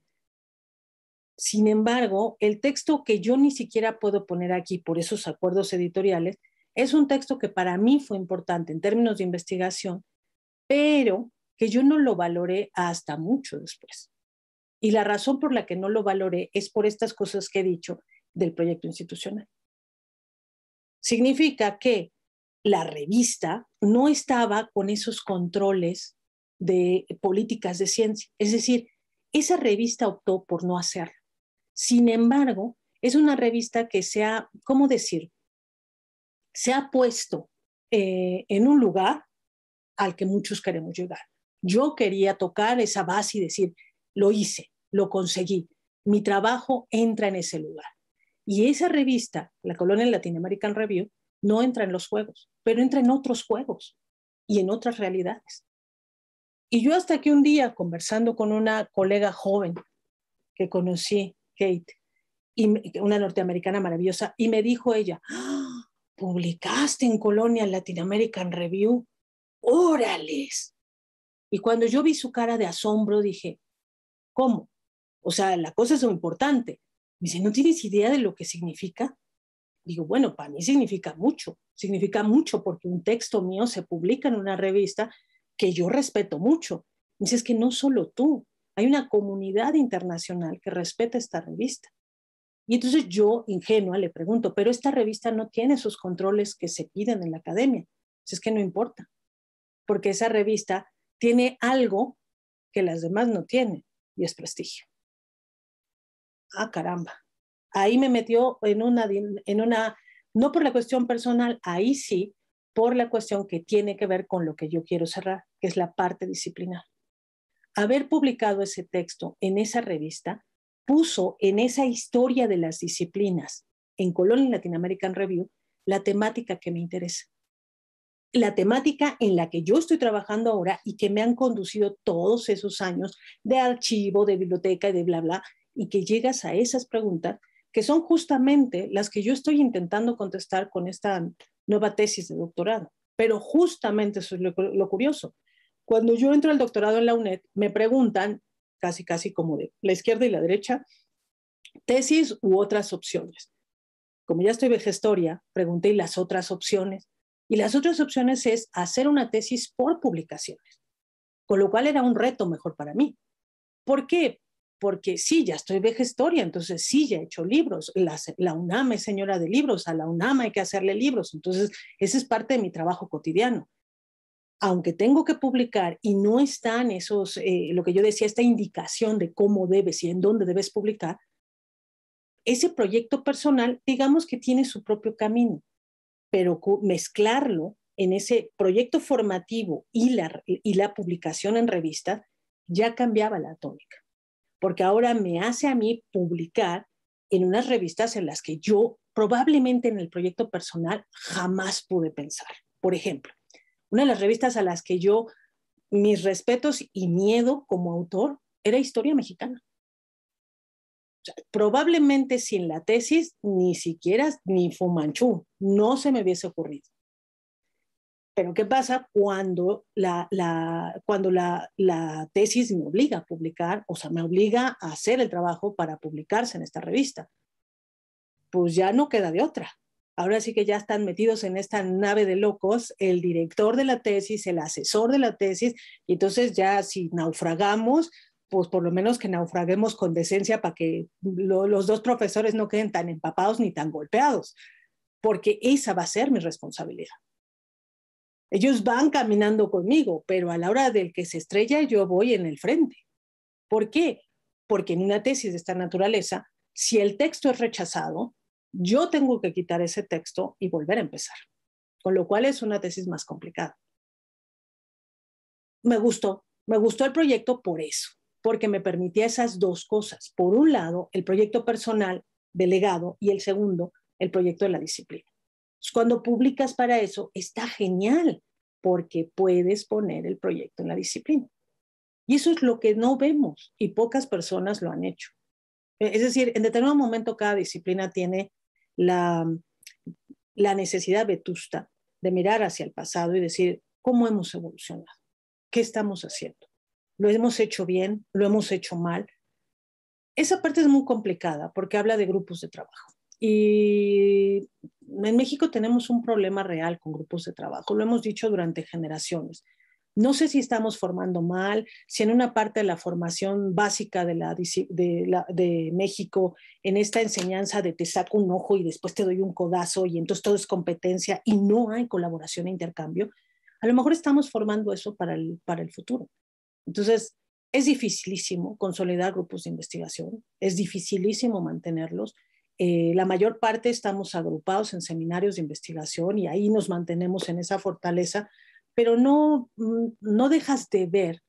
Sin embargo, el texto que yo ni siquiera puedo poner aquí por esos acuerdos editoriales es un texto que para mí fue importante en términos de investigación, pero que yo no lo valoré hasta mucho después. Y la razón por la que no lo valoré es por estas cosas que he dicho del proyecto institucional. Significa que la revista no estaba con esos controles de políticas de ciencia. Es decir, esa revista optó por no hacerlo. Sin embargo, es una revista que se ha, ¿cómo decir? Se ha puesto eh, en un lugar al que muchos queremos llegar. Yo quería tocar esa base y decir, lo hice, lo conseguí, mi trabajo entra en ese lugar. Y esa revista, la en Latin American Review, no entra en los juegos, pero entra en otros juegos y en otras realidades. Y yo hasta que un día, conversando con una colega joven que conocí, Kate, y una norteamericana maravillosa, y me dijo ella, ¡Ah! publicaste en Colonia Latin American Review, órales. Y cuando yo vi su cara de asombro, dije, ¿cómo? O sea, la cosa es muy importante. Me dice, ¿no tienes idea de lo que significa? Digo, bueno, para mí significa mucho, significa mucho porque un texto mío se publica en una revista que yo respeto mucho. Dices es que no solo tú, hay una comunidad internacional que respeta esta revista. Y entonces yo, ingenua, le pregunto, pero esta revista no tiene esos controles que se piden en la academia. Dices es que no importa, porque esa revista tiene algo que las demás no tienen, y es prestigio. Ah, caramba ahí me metió en una, en una, no por la cuestión personal, ahí sí, por la cuestión que tiene que ver con lo que yo quiero cerrar, que es la parte disciplinar. Haber publicado ese texto en esa revista puso en esa historia de las disciplinas en Colonial Latin American Review la temática que me interesa. La temática en la que yo estoy trabajando ahora y que me han conducido todos esos años de archivo, de biblioteca y de bla, bla, y que llegas a esas preguntas que son justamente las que yo estoy intentando contestar con esta nueva tesis de doctorado. Pero justamente eso es lo, curioso. Cuando yo entro al doctorado en la UNED, me preguntan, casi, casi como de la izquierda y la derecha, tesis u otras opciones. Como ya estoy de pregunté las otras opciones. Y las otras opciones es hacer una tesis por publicaciones, con lo cual era un reto mejor para mí. ¿Por qué? porque sí, ya estoy de gestoria, entonces sí, ya he hecho libros, la, la UNAM es señora de libros, a la UNAM hay que hacerle libros, entonces ese es parte de mi trabajo cotidiano aunque tengo que publicar y no están esos, eh, lo que yo decía, esta indicación de cómo debes y en dónde debes publicar, ese proyecto personal, digamos que tiene su propio camino, pero mezclarlo en ese proyecto formativo y la, y la publicación en revista ya cambiaba la tónica porque ahora me hace a mí publicar en unas revistas en las que yo probablemente en el proyecto personal jamás pude pensar. Por ejemplo, una de las revistas a las que yo, mis respetos y miedo como autor, era Historia Mexicana. probablemente sin la tesis, ni siquiera, ni Fumanchú, no se me hubiese ocurrido. Pero ¿qué pasa cuando la, cuando la, tesis me obliga a publicar, o sea, me obliga a hacer el trabajo para publicarse en esta revista? Pues ya no queda de otra. Ahora sí que ya están metidos en esta nave de locos el director de la tesis, el asesor de la tesis, y entonces ya si naufragamos, pues por lo menos que naufraguemos con decencia para que los dos profesores no queden tan empapados ni tan golpeados, porque esa va a ser mi responsabilidad. Ellos van caminando conmigo, pero a la hora del que se estrella yo voy en el frente. ¿Por qué? Porque en una tesis de esta naturaleza, si el texto es rechazado, yo tengo que quitar ese texto y volver a empezar, con lo cual es una tesis más complicada. Me gustó, me gustó el proyecto por eso, porque me permitía esas dos cosas. Por un lado, el proyecto personal delegado y el segundo, el proyecto de la disciplina. Cuando publicas para eso, está genial, porque puedes poner el proyecto en la disciplina. Y eso es lo que no vemos y pocas personas lo han hecho. E, es decir, en determinado momento cada disciplina tiene la, la necesidad vetusta de mirar hacia el pasado y decir, ¿cómo hemos evolucionado? ¿Qué estamos haciendo? ¿Lo hemos hecho bien? ¿Lo hemos hecho mal? Esa parte es muy complicada porque habla de grupos de trabajo. Y en México tenemos un problema real con grupos de trabajo, lo hemos dicho durante generaciones. No sé si estamos formando mal, si en una parte de la formación básica de, México, en esta enseñanza de te saco un ojo y después te doy un codazo y entonces todo es competencia y no hay colaboración e intercambio, a lo mejor estamos formando eso para el, para el futuro. Entonces, es dificilísimo consolidar grupos de investigación, es dificilísimo mantenerlos eh, la mayor parte estamos agrupados en seminarios de investigación y ahí nos mantenemos en esa fortaleza, pero no, mm, no dejas de ver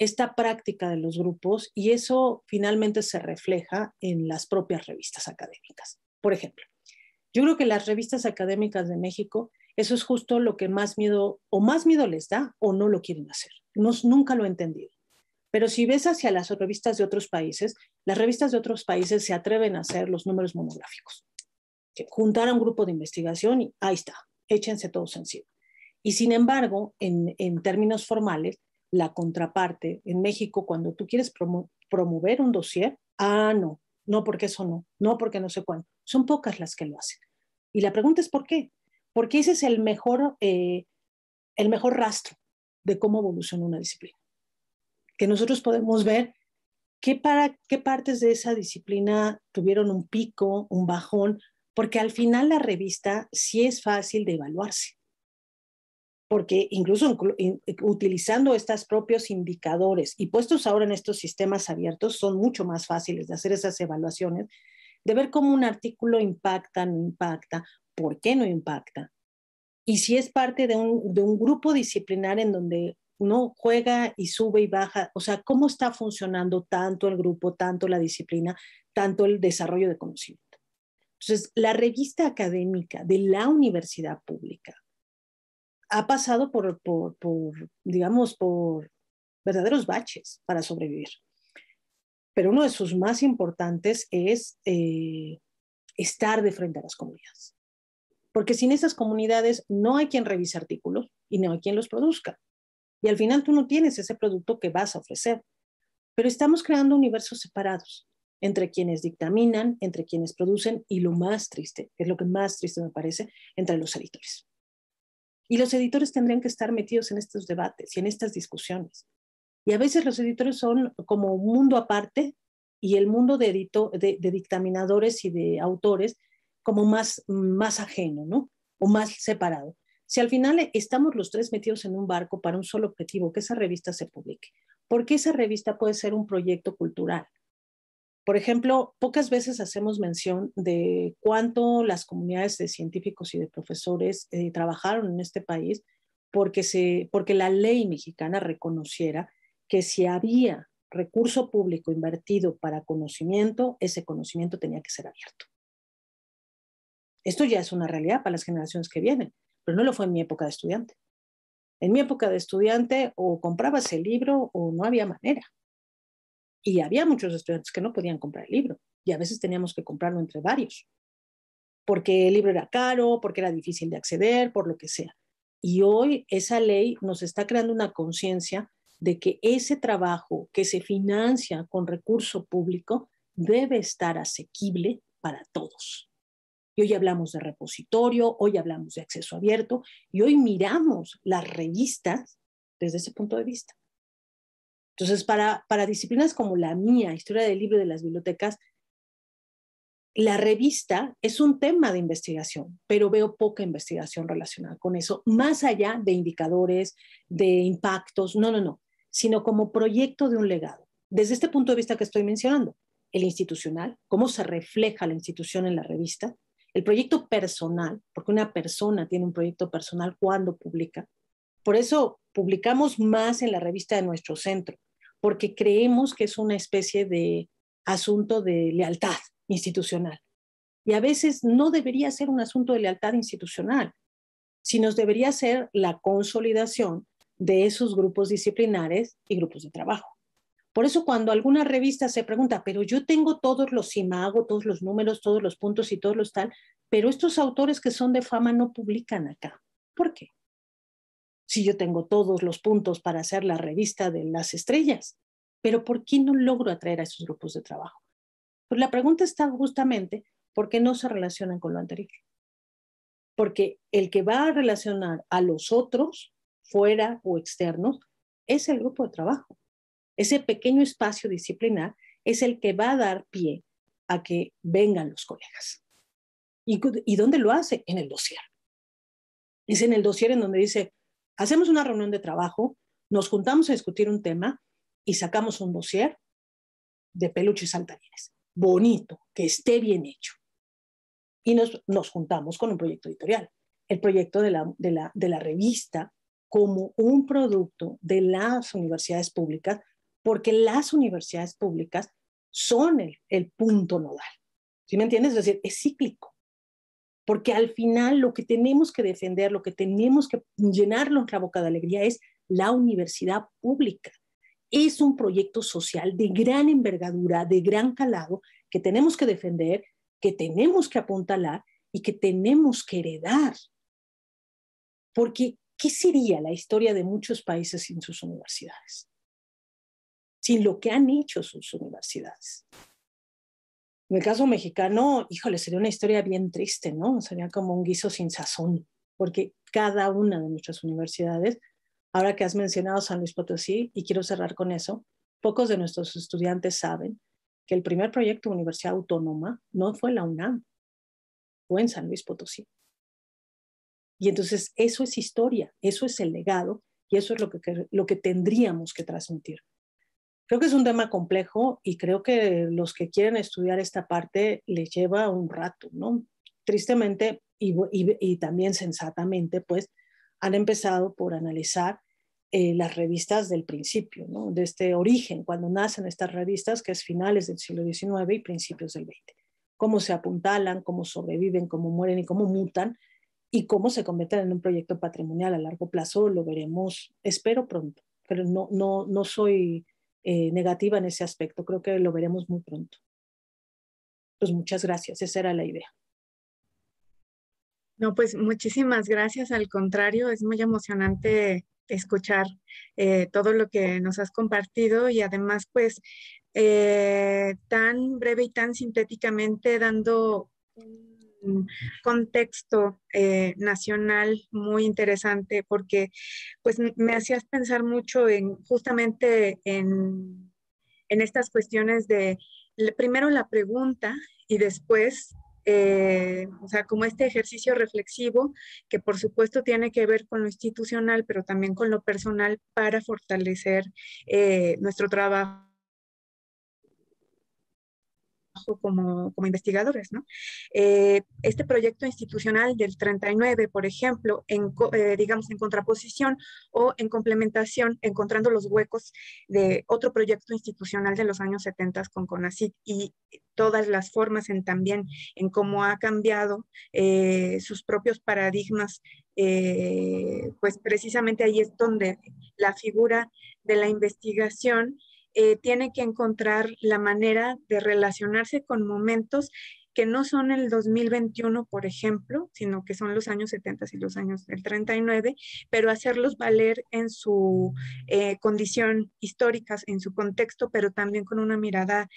esta práctica de los grupos y eso finalmente se refleja en las propias revistas académicas. Por ejemplo, yo creo que las revistas académicas de México, eso es justo lo que más miedo o más miedo les da o no lo quieren hacer. No, nunca lo he entendido. Pero si ves hacia las revistas de otros países, las revistas de otros países se atreven a hacer los números monográficos. Juntar a un grupo de investigación y ahí está, échense todos encima. Y sin embargo, en, términos formales, la contraparte en México, cuando tú quieres promover un dossier, ah, no, no porque eso no, no porque no sé cuándo. Son pocas las que lo hacen. Y la pregunta es por qué. Porque ese es el mejor, eh, el mejor rastro de cómo evoluciona una disciplina que nosotros podemos ver qué, para, qué partes de esa disciplina tuvieron un pico, un bajón, porque al final la revista sí es fácil de evaluarse, porque incluso eh, utilizando estos propios indicadores y puestos ahora en estos sistemas abiertos, son mucho más fáciles de hacer esas evaluaciones, de ver cómo un artículo impacta, no impacta, por qué no impacta. Y si es parte de un grupo disciplinar en donde ¿no? Juega y sube y baja. O sea, ¿cómo está funcionando tanto el grupo, tanto la disciplina, tanto el desarrollo de conocimiento? Entonces, la revista académica de la universidad pública ha pasado por, digamos, por verdaderos baches para sobrevivir. Pero uno de sus más importantes es eh, estar de frente a las comunidades. Porque sin esas comunidades no hay quien revise artículos y no hay quien los produzca y al final tú no tienes ese producto que vas a ofrecer. Pero estamos creando universos separados entre quienes dictaminan, entre quienes producen y lo más triste, es lo que más triste me parece, entre los editores. Y los editores tendrían que estar metidos en estos debates y en estas discusiones. Y a veces los editores son como un mundo aparte y el mundo de, dictaminadores y de autores como más, más ajeno, ¿no? O más separado. Si al final estamos los tres metidos en un barco para un solo objetivo, que esa revista se publique, porque esa revista puede ser un proyecto cultural. Por ejemplo, pocas veces hacemos mención de cuánto las comunidades de científicos y de profesores eh, trabajaron en este país porque, porque la ley mexicana reconociera que si había recurso público invertido para conocimiento, ese conocimiento tenía que ser abierto. Esto ya es una realidad para las generaciones que vienen pero no lo fue en mi época de estudiante. En mi época de estudiante o comprabas el libro o no había manera. Y había muchos estudiantes que no podían comprar el libro y a veces teníamos que comprarlo entre varios, porque el libro era caro, porque era difícil de acceder, por lo que sea. Y hoy esa ley nos está creando una conciencia de que ese trabajo que se financia con recurso público debe estar asequible para todos. Y hoy hablamos de repositorio, hoy hablamos de acceso abierto y hoy miramos las revistas desde ese punto de vista. Entonces, para, para disciplinas como la mía, Historia del Libro de las Bibliotecas, la revista es un tema de investigación, pero veo poca investigación relacionada con eso, más allá de indicadores, de impactos, no, no, no, sino como proyecto de un legado. Desde este punto de vista que estoy mencionando, el institucional, cómo se refleja la institución en la revista, el proyecto personal, porque una persona tiene un proyecto personal cuando publica. Por eso publicamos más en la revista de nuestro centro, porque creemos que es una especie de asunto de lealtad institucional. Y a veces no debería ser un asunto de lealtad institucional, sino debería ser la consolidación de esos grupos disciplinares y grupos de trabajo. Por eso cuando alguna revista se pregunta, pero yo tengo todos los imago, todos los números, todos los puntos y todos los tal, pero estos autores que son de fama no publican acá. ¿Por qué? Si yo tengo todos los puntos para hacer la revista de las estrellas, pero ¿por qué no logro atraer a esos grupos de trabajo? Pues la pregunta está justamente por qué no se relacionan con lo anterior. Porque el que va a relacionar a los otros, fuera o externos, es el grupo de trabajo. Ese pequeño espacio disciplinar es el que va a dar pie a que vengan los colegas. ¿Y, dónde lo hace? En el dossier. Es en el dossier en donde dice, hacemos una reunión de trabajo, nos juntamos a discutir un tema y sacamos un dossier de peluches saltarines. Bonito, que esté bien hecho. Y nos, juntamos con un proyecto editorial. El proyecto de la revista como un producto de las universidades públicas porque las universidades públicas son el, punto nodal. ¿Sí me entiendes? Es decir, es cíclico. Porque al final lo que tenemos que defender, lo que tenemos que en la boca de alegría es la universidad pública. Es un proyecto social de gran envergadura, de gran calado, que tenemos que defender, que tenemos que apuntalar y que tenemos que heredar. Porque, ¿qué sería la historia de muchos países sin sus universidades? sin lo que han hecho sus universidades. En el caso mexicano, híjole, sería una historia bien triste, ¿no? Sería como un guiso sin sazón, porque cada una de nuestras universidades, ahora que has mencionado San Luis Potosí, y quiero cerrar con eso, pocos de nuestros estudiantes saben que el primer proyecto de universidad autónoma no fue la UNAM, fue en San Luis Potosí. Y entonces eso es historia, eso es el legado y eso es lo que, lo que tendríamos que transmitir. Creo que es un tema complejo y creo que los que quieren estudiar esta parte les lleva un rato, ¿no? Tristemente y, también sensatamente, pues, han empezado por analizar eh, las revistas del principio, ¿no? de este origen, cuando nacen estas revistas, que es finales del siglo XIX y principios del XX. Cómo se apuntalan, cómo sobreviven, cómo mueren y cómo mutan, y cómo se convierten en un proyecto patrimonial a largo plazo, lo veremos, espero pronto, pero no, no, no soy eh, negativa en ese aspecto. Creo que lo veremos muy pronto. Pues muchas gracias, esa era la idea. No, pues muchísimas gracias. Al contrario, es muy emocionante escuchar eh, todo lo que nos has compartido y además, pues, eh, tan breve y tan sintéticamente dando contexto eh, nacional muy interesante porque pues me hacías pensar mucho en justamente en, estas cuestiones de primero la pregunta y después eh, o sea, como este ejercicio reflexivo que por supuesto tiene que ver con lo institucional, pero también con lo personal para fortalecer eh, nuestro trabajo como, como investigadores. Eh, este proyecto institucional del 39, por ejemplo, en, eh, digamos en contraposición o en complementación, encontrando los huecos de otro proyecto institucional de los años 70 con CONACYT y todas las formas en también en cómo ha cambiado eh, sus propios paradigmas, pues precisamente ahí es donde la figura de la investigación eh, tiene que encontrar la manera de relacionarse con momentos que no son el 2021, por ejemplo, sino que son los años 70 y los años del 39, pero hacerlos valer en su eh, condición histórica, en su contexto, pero también con una mirada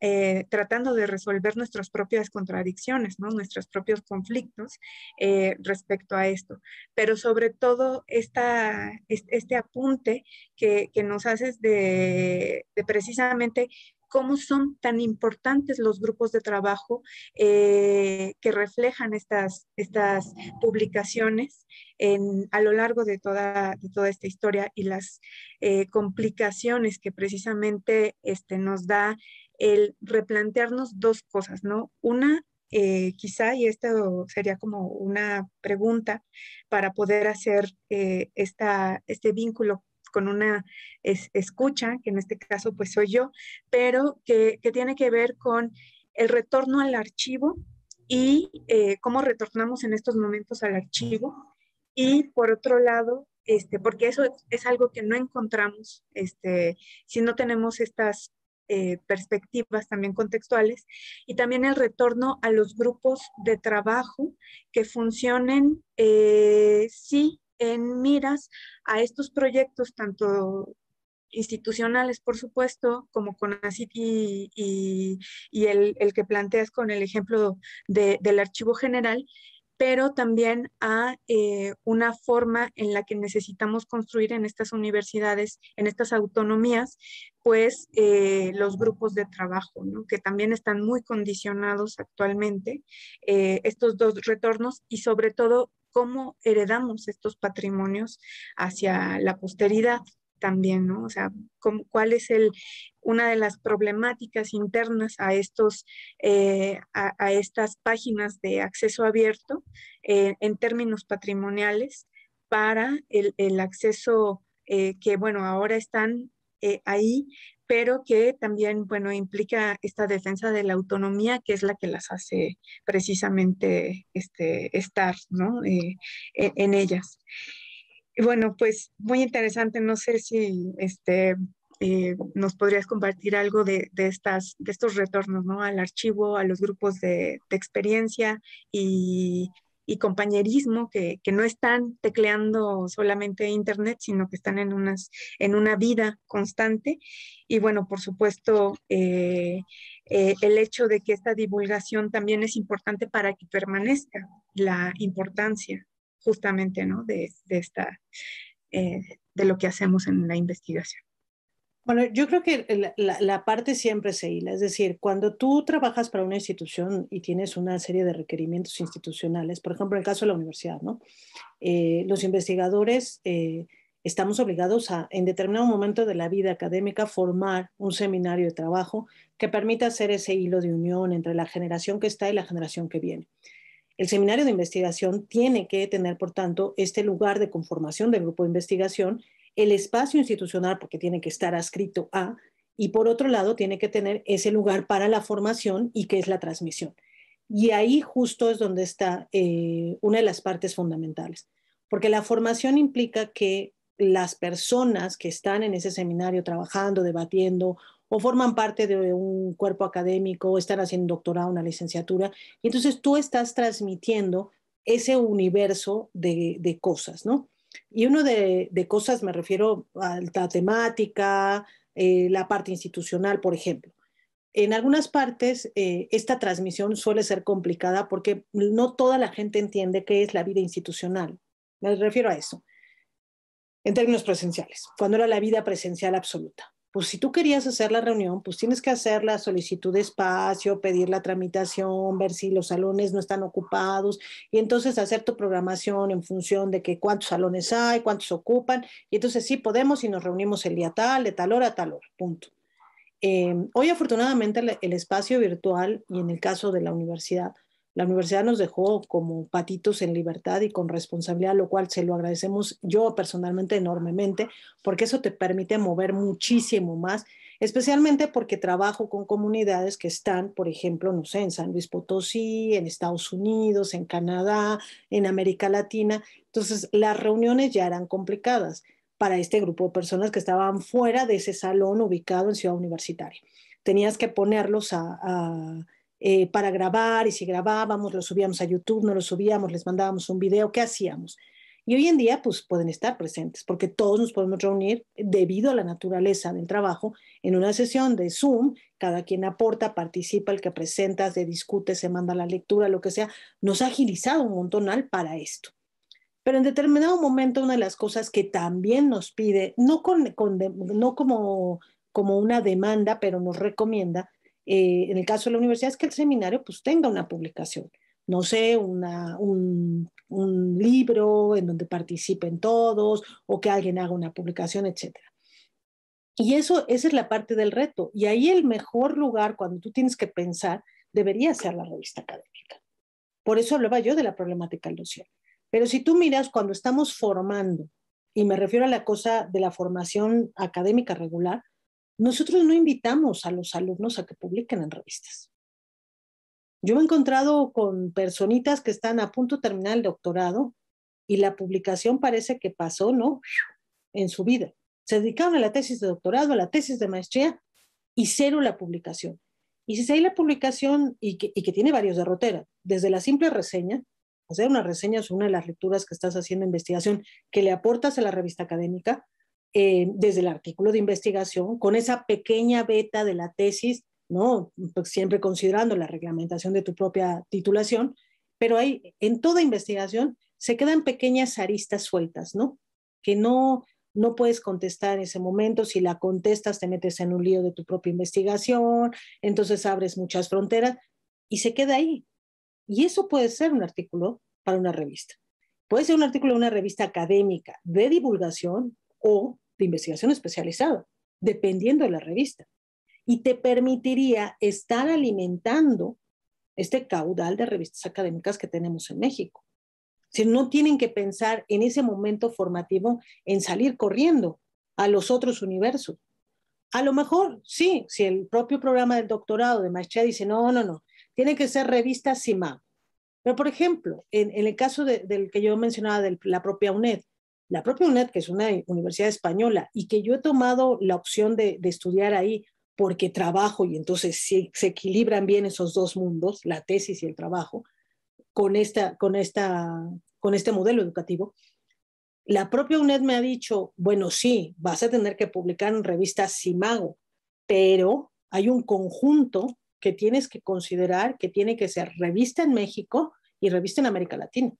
eh, tratando de resolver nuestras propias contradicciones, nuestros propios conflictos eh, respecto a esto. Pero sobre todo este apunte que, nos haces de, precisamente cómo son tan importantes los grupos de trabajo eh, que reflejan estas, estas publicaciones a lo largo de toda, toda, esta historia y las complicaciones que precisamente este, nos da el replantearnos dos cosas, ¿no? Una, eh, quizá, y esto sería como una pregunta para poder hacer eh, esta, este vínculo con una escucha, que en este caso pues soy yo, pero que, tiene que ver con el retorno al archivo y eh, cómo retornamos en estos momentos al archivo. Y por otro lado, este, porque eso es, algo que no encontramos este, si no tenemos estas eh, perspectivas también contextuales y también el retorno a los grupos de trabajo que funcionen, eh, sí, en miras a estos proyectos, tanto institucionales, por supuesto, como con la y, y, el, que planteas con el ejemplo del Archivo General, pero también a eh, una forma en la que necesitamos construir en estas universidades, en estas autonomías, pues eh, los grupos de trabajo, que también están muy condicionados actualmente, eh, estos dos retornos y sobre todo cómo heredamos estos patrimonios hacia la posteridad también, ¿no? O sea, cuál es el, una de las problemáticas internas a, estos, eh, a, estas páginas de acceso abierto eh, en términos patrimoniales para el, acceso eh, que, bueno, ahora están ahí, pero que también, bueno, implica esta defensa de la autonomía, que es la que las hace precisamente este, estar, e, en ellas bueno, pues muy interesante. No sé si este, eh, nos podrías compartir algo de, estas, de estos retornos ¿no? al archivo, a los grupos de, experiencia y, compañerismo que, no están tecleando solamente internet, sino que están en, unas, en una vida constante. Y bueno, por supuesto, eh, eh, el hecho de que esta divulgación también es importante para que permanezca la importancia justamente ¿no? de esta, de lo que hacemos en la investigación. Bueno, yo creo que la, parte siempre se hila, es decir, cuando tú trabajas para una institución y tienes una serie de requerimientos institucionales, por ejemplo, en el caso de la universidad, ¿no? Eh, los investigadores eh, estamos obligados a, en determinado momento de la vida académica, formar un seminario de trabajo que permita hacer ese hilo de unión entre la generación que está y la generación que viene. El seminario de investigación tiene que tener, por tanto, este lugar de conformación del grupo de investigación el espacio institucional, porque tiene que estar adscrito a, y por otro lado, tiene que tener ese lugar para la formación y que es la transmisión. Y ahí justo es donde está eh, una de las partes fundamentales, porque la formación implica que las personas que están en ese seminario trabajando, debatiendo o forman parte de un cuerpo académico, o están haciendo doctorado, una licenciatura, y entonces tú estás transmitiendo ese universo de cosas, ¿no? Y uno de, cosas, me refiero a la temática, eh, la parte institucional, por ejemplo. En algunas partes, eh, esta transmisión suele ser complicada porque no toda la gente entiende qué es la vida institucional. Me refiero a eso, en términos presenciales, cuando era la vida presencial absoluta pues si tú querías hacer la reunión, pues tienes que hacer la solicitud de espacio, pedir la tramitación, ver si los salones no están ocupados y entonces hacer tu programación en función de que cuántos salones hay, cuántos ocupan y entonces sí podemos y nos reunimos el día tal, de tal hora a tal hora, punto. Em, hoy afortunadamente el espacio virtual y en el caso de la universidad la universidad nos dejó como patitos en libertad y con responsabilidad, lo cual se lo agradecemos yo personalmente enormemente, porque eso te permite mover muchísimo más, especialmente porque trabajo con comunidades que están, por ejemplo, no sé, en San Luis Potosí, en Estados Unidos, en Canadá, en América Latina. Entonces, las reuniones ya eran complicadas para este grupo de personas que estaban fuera de ese salón ubicado en Ciudad Universitaria. Tenías que ponerlos a, a eh, para grabar y si grabábamos, lo subíamos a YouTube, no lo subíamos, les mandábamos un video, ¿qué hacíamos? Y hoy en día, pues pueden estar presentes, porque todos nos podemos reunir debido a la naturaleza del trabajo en una sesión de Zoom, cada quien aporta, participa, el que presenta, se discute, se manda la lectura, lo que sea, nos ha agilizado un al para esto. Pero en determinado momento, una de las cosas que también nos pide, no, no como una demanda, pero nos recomienda, eh, en el caso de la universidad, es que el seminario pues tenga una publicación, no sé, un, libro en donde participen todos o que alguien haga una publicación, etc. Y eso, esa es la parte del reto. Y ahí el mejor lugar cuando tú tienes que pensar debería ser la revista académica. Por eso hablaba yo de la problemática social. Pero si tú miras cuando estamos formando, y me refiero a la cosa de la formación académica regular, nosotros no invitamos a los alumnos a que publiquen en revistas. Yo me he encontrado con personitas que están a punto de terminar el doctorado y la publicación parece que pasó, ¿no? En su vida. Se dedicaron a la tesis de doctorado, a la tesis de maestría y cero la publicación. Y si se hay la publicación y que, y que tiene varios derroteras, desde la simple reseña, hacer una reseña es una de las lecturas que estás haciendo investigación, que le aportas a la revista académica, eh, desde el artículo de investigación, con esa pequeña beta de la tesis, ¿no? Pues, siempre considerando la reglamentación de tu propia titulación, pero hay, en toda investigación se quedan pequeñas aristas sueltas, ¿no? Que no, no puedes contestar en ese momento, si la contestas te metes en un lío de tu propia investigación, entonces abres muchas fronteras y se queda ahí. Y eso puede ser un artículo para una revista. Puede ser un artículo de una revista académica de divulgación, o de investigación especializada, dependiendo de la revista. Y te permitiría estar alimentando este caudal de revistas académicas que tenemos en México. Si no tienen que pensar en ese momento formativo en salir corriendo a los otros universos. A lo mejor, sí, si el propio programa del doctorado de maestría dice, no, no, no, tiene que ser revista SIMA Pero, por ejemplo, en, el caso del que yo mencionaba de la propia UNED, la propia UNED, que es una universidad española y que yo he tomado la opción de, estudiar ahí porque trabajo y entonces se, se equilibran bien esos dos mundos, la tesis y el trabajo, con, esta, con, esta, con este modelo educativo. La propia UNED me ha dicho, bueno, sí, vas a tener que publicar en revistas Simago, pero hay un conjunto que tienes que considerar que tiene que ser revista en México y revista en América Latina.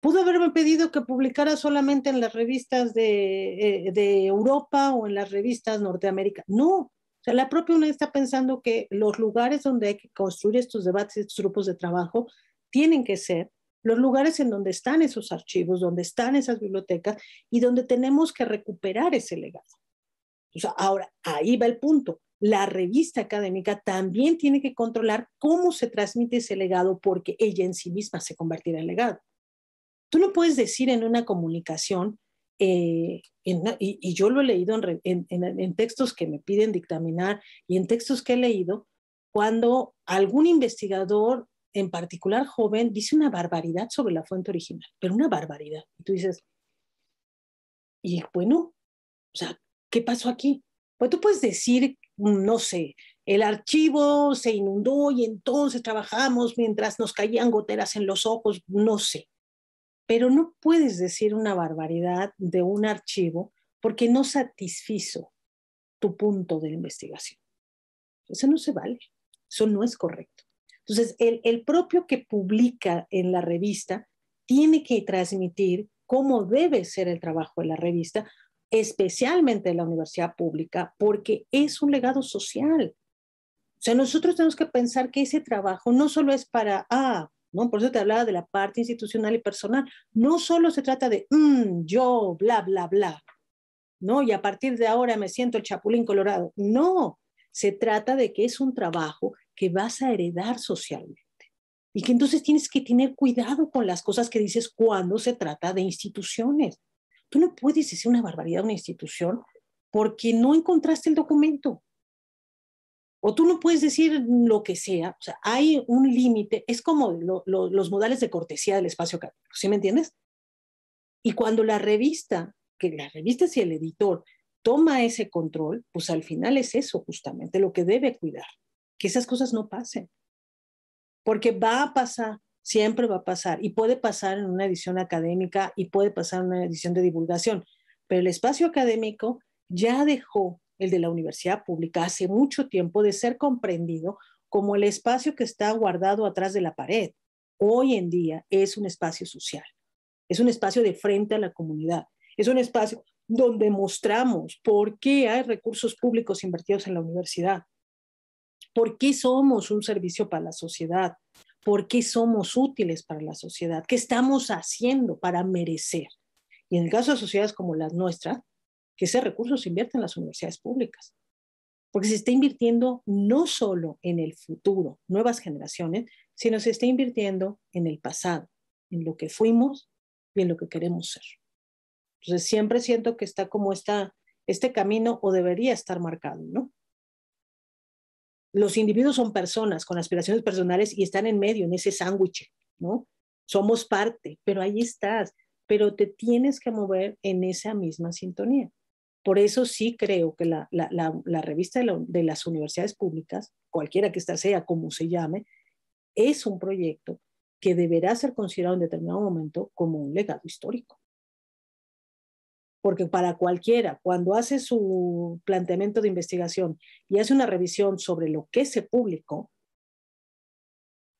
Pudo haberme pedido que publicara solamente en las revistas eh, de, Europa o en las revistas Norteamérica? No, o sea, la propia UNED está pensando que los lugares donde hay que construir estos debates, estos grupos de trabajo, tienen que ser los lugares en donde están esos archivos, donde están esas bibliotecas y donde tenemos que recuperar ese legado. O sea, ahora, ahí va el punto. La revista académica también tiene que controlar cómo se transmite ese legado porque ella en sí misma se convertirá en legado. Tú no puedes decir en una comunicación, eh, y, yo lo he leído en, en, textos que me piden dictaminar y en textos que he leído, cuando algún investigador, en particular joven, dice una barbaridad sobre la fuente original, pero una barbaridad. Y tú dices, y bueno, o sea, ¿qué pasó aquí? Pues tú puedes decir, no sé, el archivo se inundó y entonces trabajamos mientras nos caían goteras en los ojos, no sé pero no puedes decir una barbaridad de un archivo porque no satisfizo tu punto de investigación. Eso no se vale, eso no es correcto. Entonces, el, propio que publica en la revista tiene que transmitir cómo debe ser el trabajo de la revista, especialmente en la universidad pública, porque es un legado social. O sea, nosotros tenemos que pensar que ese trabajo no solo es para, ah, ¿no? Por eso te hablaba de la parte institucional y personal. No solo se trata de mm, yo, bla, bla, bla, ¿no? Y a partir de ahora me siento el chapulín colorado. No, se trata de que es un trabajo que vas a heredar socialmente. Y que entonces tienes que tener cuidado con las cosas que dices cuando se trata de instituciones. Tú no puedes decir una barbaridad a una institución porque no encontraste el documento o tú no puedes decir lo que sea, o sea, hay un límite, es como los modales de cortesía del espacio académico, ¿sí me entiendes? Y cuando la revista, que la revista y el editor toma ese control, pues al final es eso justamente lo que debe cuidar, que esas cosas no pasen, porque va a pasar, siempre va a pasar, y puede pasar en una edición académica y puede pasar en una edición de divulgación, pero el espacio académico ya dejó el de la universidad pública, hace mucho tiempo de ser comprendido como el espacio que está guardado atrás de la pared. Hoy en día es un espacio social, es un espacio de frente a la comunidad, es un espacio donde mostramos por qué hay recursos públicos invertidos en la universidad, por qué somos un servicio para la sociedad, por qué somos útiles para la sociedad, qué estamos haciendo para merecer. Y en el caso de sociedades como las nuestras, que ese recurso se invierta en las universidades públicas. Porque se está invirtiendo no solo en el futuro, nuevas generaciones, sino se está invirtiendo en el pasado, en lo que fuimos y en lo que queremos ser. Entonces siempre siento que está como está este camino o debería estar marcado, ¿no? Los individuos son personas con aspiraciones personales y están en medio, en ese sándwich, ¿no? Somos parte, pero ahí estás, pero te tienes que mover en esa misma sintonía. Por eso sí creo que la, revista de, las universidades públicas, cualquiera que esta sea, como se llame, es un proyecto que deberá ser considerado en determinado momento como un legado histórico. Porque para cualquiera, cuando hace su planteamiento de investigación y hace una revisión sobre lo que se publicó,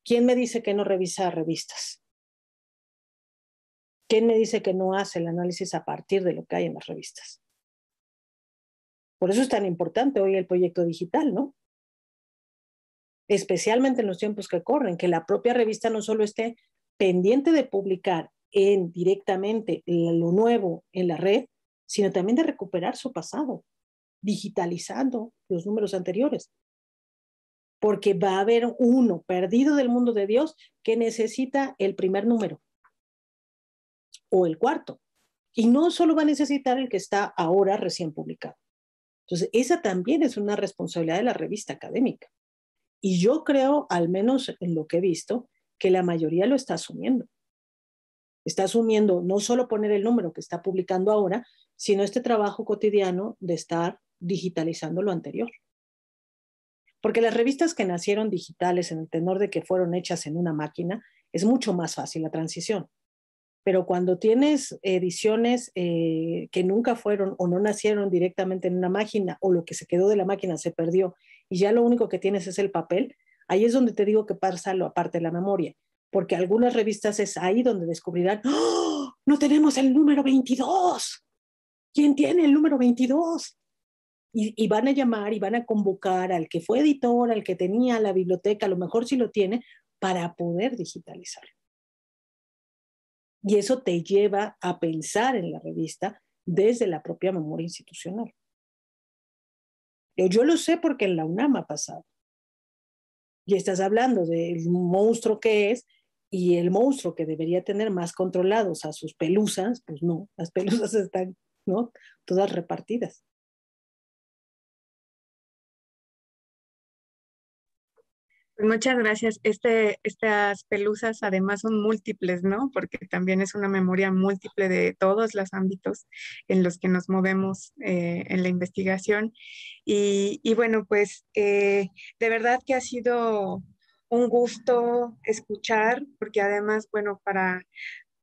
¿quién me dice que no revisa revistas? ¿Quién me dice que no hace el análisis a partir de lo que hay en las revistas? Por eso es tan importante hoy el proyecto digital, ¿no? Especialmente en los tiempos que corren, que la propia revista no solo esté pendiente de publicar directamente lo nuevo en la red, sino también de recuperar su pasado, digitalizando los números anteriores. Porque va a haber uno perdido del mundo de Dios que necesita el primer número o el cuarto. Y no solo va a necesitar el que está ahora recién publicado. Entonces, esa también es una responsabilidad de la revista académica. Y yo creo, al menos en lo que he visto, que la mayoría lo está asumiendo. Está asumiendo no solo poner el número que está publicando ahora, sino este trabajo cotidiano de estar digitalizando lo anterior. Porque las revistas que nacieron digitales en el tenor de que fueron hechas en una máquina, es mucho más fácil la transición pero cuando tienes ediciones eh, que nunca fueron o no nacieron directamente en una máquina o lo que se quedó de la máquina se perdió y ya lo único que tienes es el papel, ahí es donde te digo que pasa aparte de la memoria, porque algunas revistas es ahí donde descubrirán, ¡Oh! no tenemos el número 22, ¿quién tiene el número 22? Y, van a llamar y van a convocar al que fue editor, al que tenía la biblioteca, a lo mejor si sí lo tiene, para poder digitalizarlo. Y eso te lleva a pensar en la revista desde la propia memoria institucional. Yo lo sé porque en la UNAM ha pasado. Y estás hablando del monstruo que es y el monstruo que debería tener más controlados a sus pelusas, pues no, las pelusas están ¿no? todas repartidas. Pues, muchas gracias. Este, estas pelusas además son múltiples, ¿no? Porque también es una memoria múltiple de todos los ámbitos en los que nos movemos eh, en la investigación. Y, bueno, pues eh, de verdad que ha sido un gusto escuchar, porque además, bueno, para,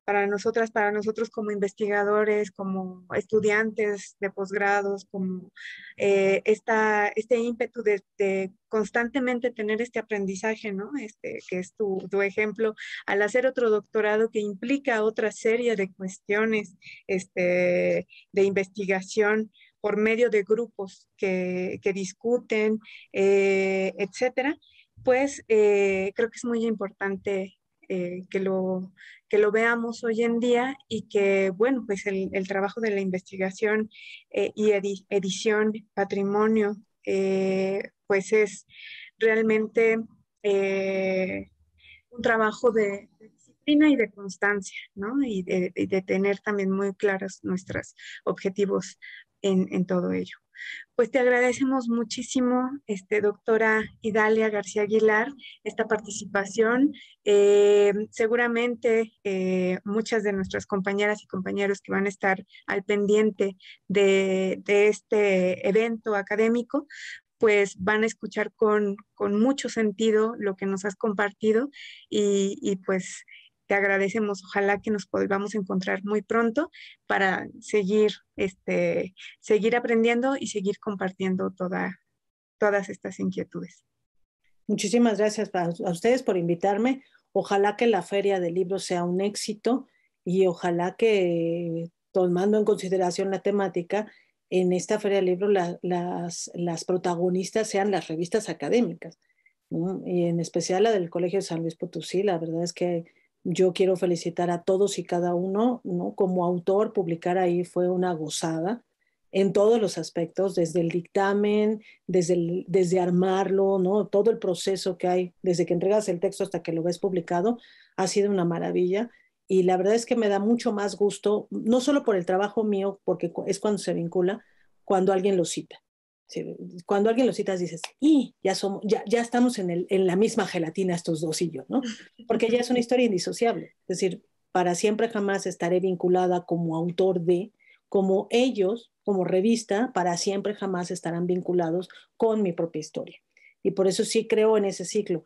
para nosotras, para nosotros como investigadores, como estudiantes de posgrados, como eh, este ímpetu de, constantemente tener este aprendizaje, ¿no? Este, que es tu, ejemplo, al hacer otro doctorado que implica otra serie de cuestiones este, de investigación por medio de grupos que, discuten, eh, etcétera, pues eh, creo que es muy importante que, lo, que lo veamos hoy en día y que, bueno, pues el, trabajo de la investigación eh, y edición, patrimonio, eh, pues es realmente eh, un trabajo de, disciplina y de constancia, ¿no? Y de, tener también muy claros nuestros objetivos en todo ello. Pues te agradecemos muchísimo, este, doctora Idalia García Aguilar, esta participación. Eh, seguramente eh, muchas de nuestras compañeras y compañeros que van a estar al pendiente de, este evento académico, pues van a escuchar con, mucho sentido lo que nos has compartido y, y pues te agradecemos. Ojalá que nos podamos encontrar muy pronto para seguir, este, seguir aprendiendo y seguir compartiendo toda, todas estas inquietudes. Muchísimas gracias a, ustedes por invitarme. Ojalá que la feria de libro sea un éxito y ojalá que tomando en consideración la temática, en esta feria de libros las, las, protagonistas sean las revistas académicas, y en especial la del Colegio de San Luis Potosí. La verdad es que yo quiero felicitar a todos y cada uno, ¿no? Como autor, publicar ahí fue una gozada en todos los aspectos, desde el dictamen, desde, desde armarlo, ¿no? Todo el proceso que hay, desde que entregas el texto hasta que lo ves publicado, ha sido una maravilla. Y la verdad es que me da mucho más gusto, no solo por el trabajo mío, porque es cuando se vincula, cuando alguien lo cita. Cuando alguien lo cita, dices, y ya, somos, ya, ya estamos en, el, en la misma gelatina estos dos y yo, ¿no? Porque ya es una historia indisociable. Es decir, para siempre jamás estaré vinculada como autor de, como ellos, como revista, para siempre jamás estarán vinculados con mi propia historia. Y por eso sí creo en ese ciclo.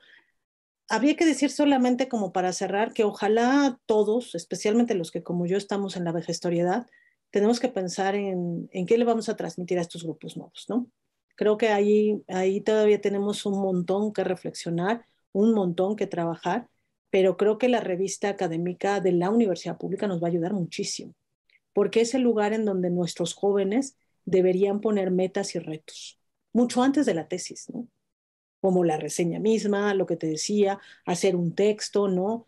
Habría que decir solamente como para cerrar que ojalá todos, especialmente los que como yo estamos en la vejestoriedad, tenemos que pensar en, qué le vamos a transmitir a estos grupos nuevos, ¿no? Creo que ahí, ahí todavía tenemos un montón que reflexionar, un montón que trabajar, pero creo que la revista académica de la universidad pública nos va a ayudar muchísimo, porque es el lugar en donde nuestros jóvenes deberían poner metas y retos, mucho antes de la tesis, ¿no? Como la reseña misma, lo que te decía, hacer un texto, ¿no?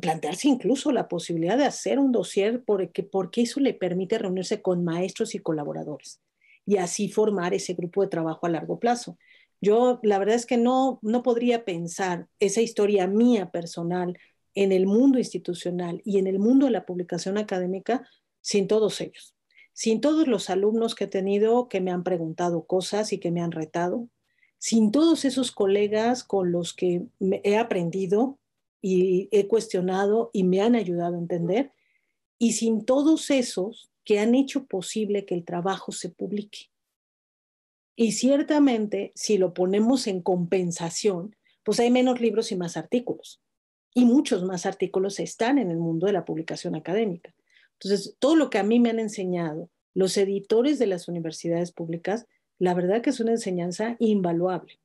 plantearse incluso la posibilidad de hacer un dossier porque, porque eso le permite reunirse con maestros y colaboradores y así formar ese grupo de trabajo a largo plazo. Yo la verdad es que no, no podría pensar esa historia mía personal en el mundo institucional y en el mundo de la publicación académica sin todos ellos, sin todos los alumnos que he tenido que me han preguntado cosas y que me han retado, sin todos esos colegas con los que he aprendido y he cuestionado y me han ayudado a entender. Y sin todos esos que han hecho posible que el trabajo se publique. Y ciertamente, si lo ponemos en compensación, pues hay menos libros y más artículos. Y muchos más artículos están en el mundo de la publicación académica. Entonces, todo lo que a mí me han enseñado los editores de las universidades públicas, la verdad que es una enseñanza invaluable.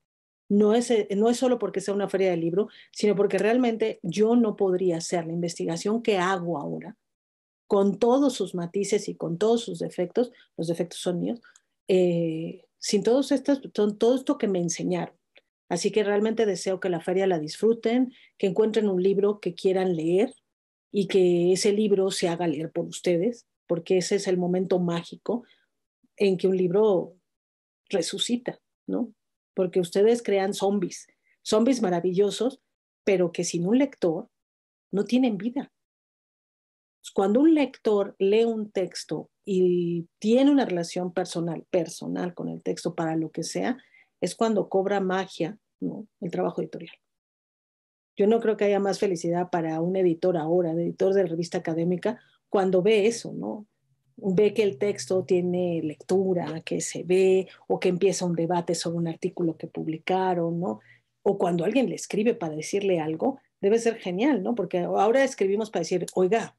No es, eh, no es solo porque sea una feria de libro, sino porque realmente yo no podría hacer la investigación que hago ahora, con todos sus matices y con todos sus defectos, los defectos son míos, eh, sin todos estos, son todo esto que me enseñaron. Así que realmente deseo que la feria la disfruten, que encuentren un libro que quieran leer y que ese libro se haga leer por ustedes, porque ese es el momento mágico en que un libro resucita, ¿no? porque ustedes crean zombies, zombies maravillosos, pero que sin un lector no tienen vida. Cuando un lector lee un texto y tiene una relación personal, personal con el texto para lo que sea, es cuando cobra magia el trabajo editorial. Yo no creo que haya más felicidad para un editor ahora, de editor de revista académica, cuando ve eso, ¿no? ve que el texto tiene lectura, que se ve, o que empieza un debate sobre un artículo que publicaron, ¿no? O cuando alguien le escribe para decirle algo, debe ser genial, ¿no? Porque ahora escribimos para decir, oiga,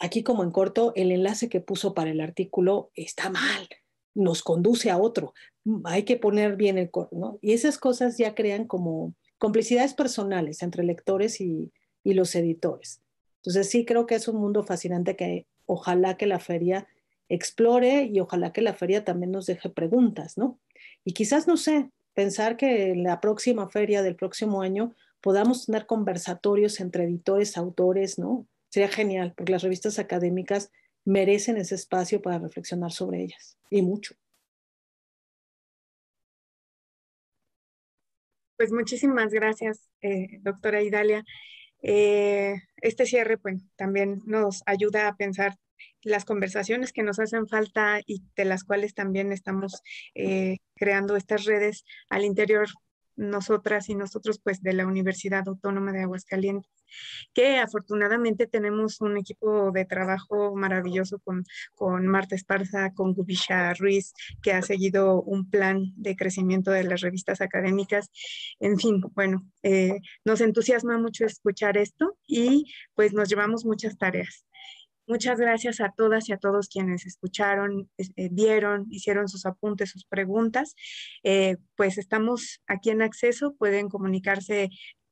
aquí como en corto, el enlace que puso para el artículo está mal, nos conduce a otro, mm, hay que poner bien el corto, ¿no? Y esas cosas ya crean como complicidades personales entre lectores y, y los editores. Entonces sí creo que es un mundo fascinante que ojalá que la feria explore y ojalá que la feria también nos deje preguntas, ¿no? Y quizás, no sé, pensar que en la próxima feria del próximo año podamos tener conversatorios entre editores, autores, ¿no? Sería genial, porque las revistas académicas merecen ese espacio para reflexionar sobre ellas, y mucho. Pues muchísimas gracias, eh, doctora Idalia. Eh, este cierre pues, también nos ayuda a pensar las conversaciones que nos hacen falta y de las cuales también estamos eh, creando estas redes al interior nosotras y nosotros pues de la Universidad Autónoma de Aguascalientes, que afortunadamente tenemos un equipo de trabajo maravilloso con, con Marta Esparza, con Gubisha Ruiz, que ha seguido un plan de crecimiento de las revistas académicas. En fin, bueno, eh, nos entusiasma mucho escuchar esto y pues nos llevamos muchas tareas. Muchas gracias a todas y a todos quienes escucharon, eh, vieron, hicieron sus apuntes, sus preguntas. Eh, pues estamos aquí en acceso, pueden comunicarse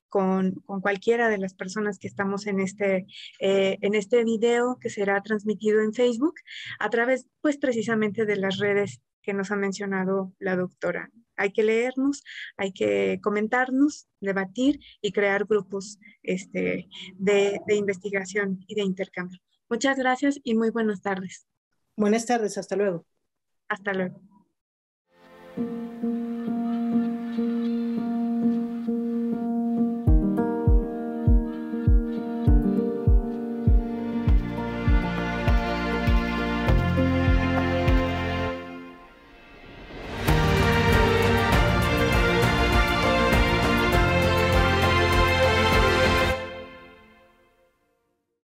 con, cualquiera de las personas que estamos en este, eh, en este video que será transmitido en Facebook a través, pues precisamente de las redes que nos ha mencionado la doctora. Hay que leernos, hay que comentarnos, debatir y crear grupos este, de investigación y de intercambio. Muchas gracias y muy buenas tardes. Buenas tardes, hasta luego. Hasta luego.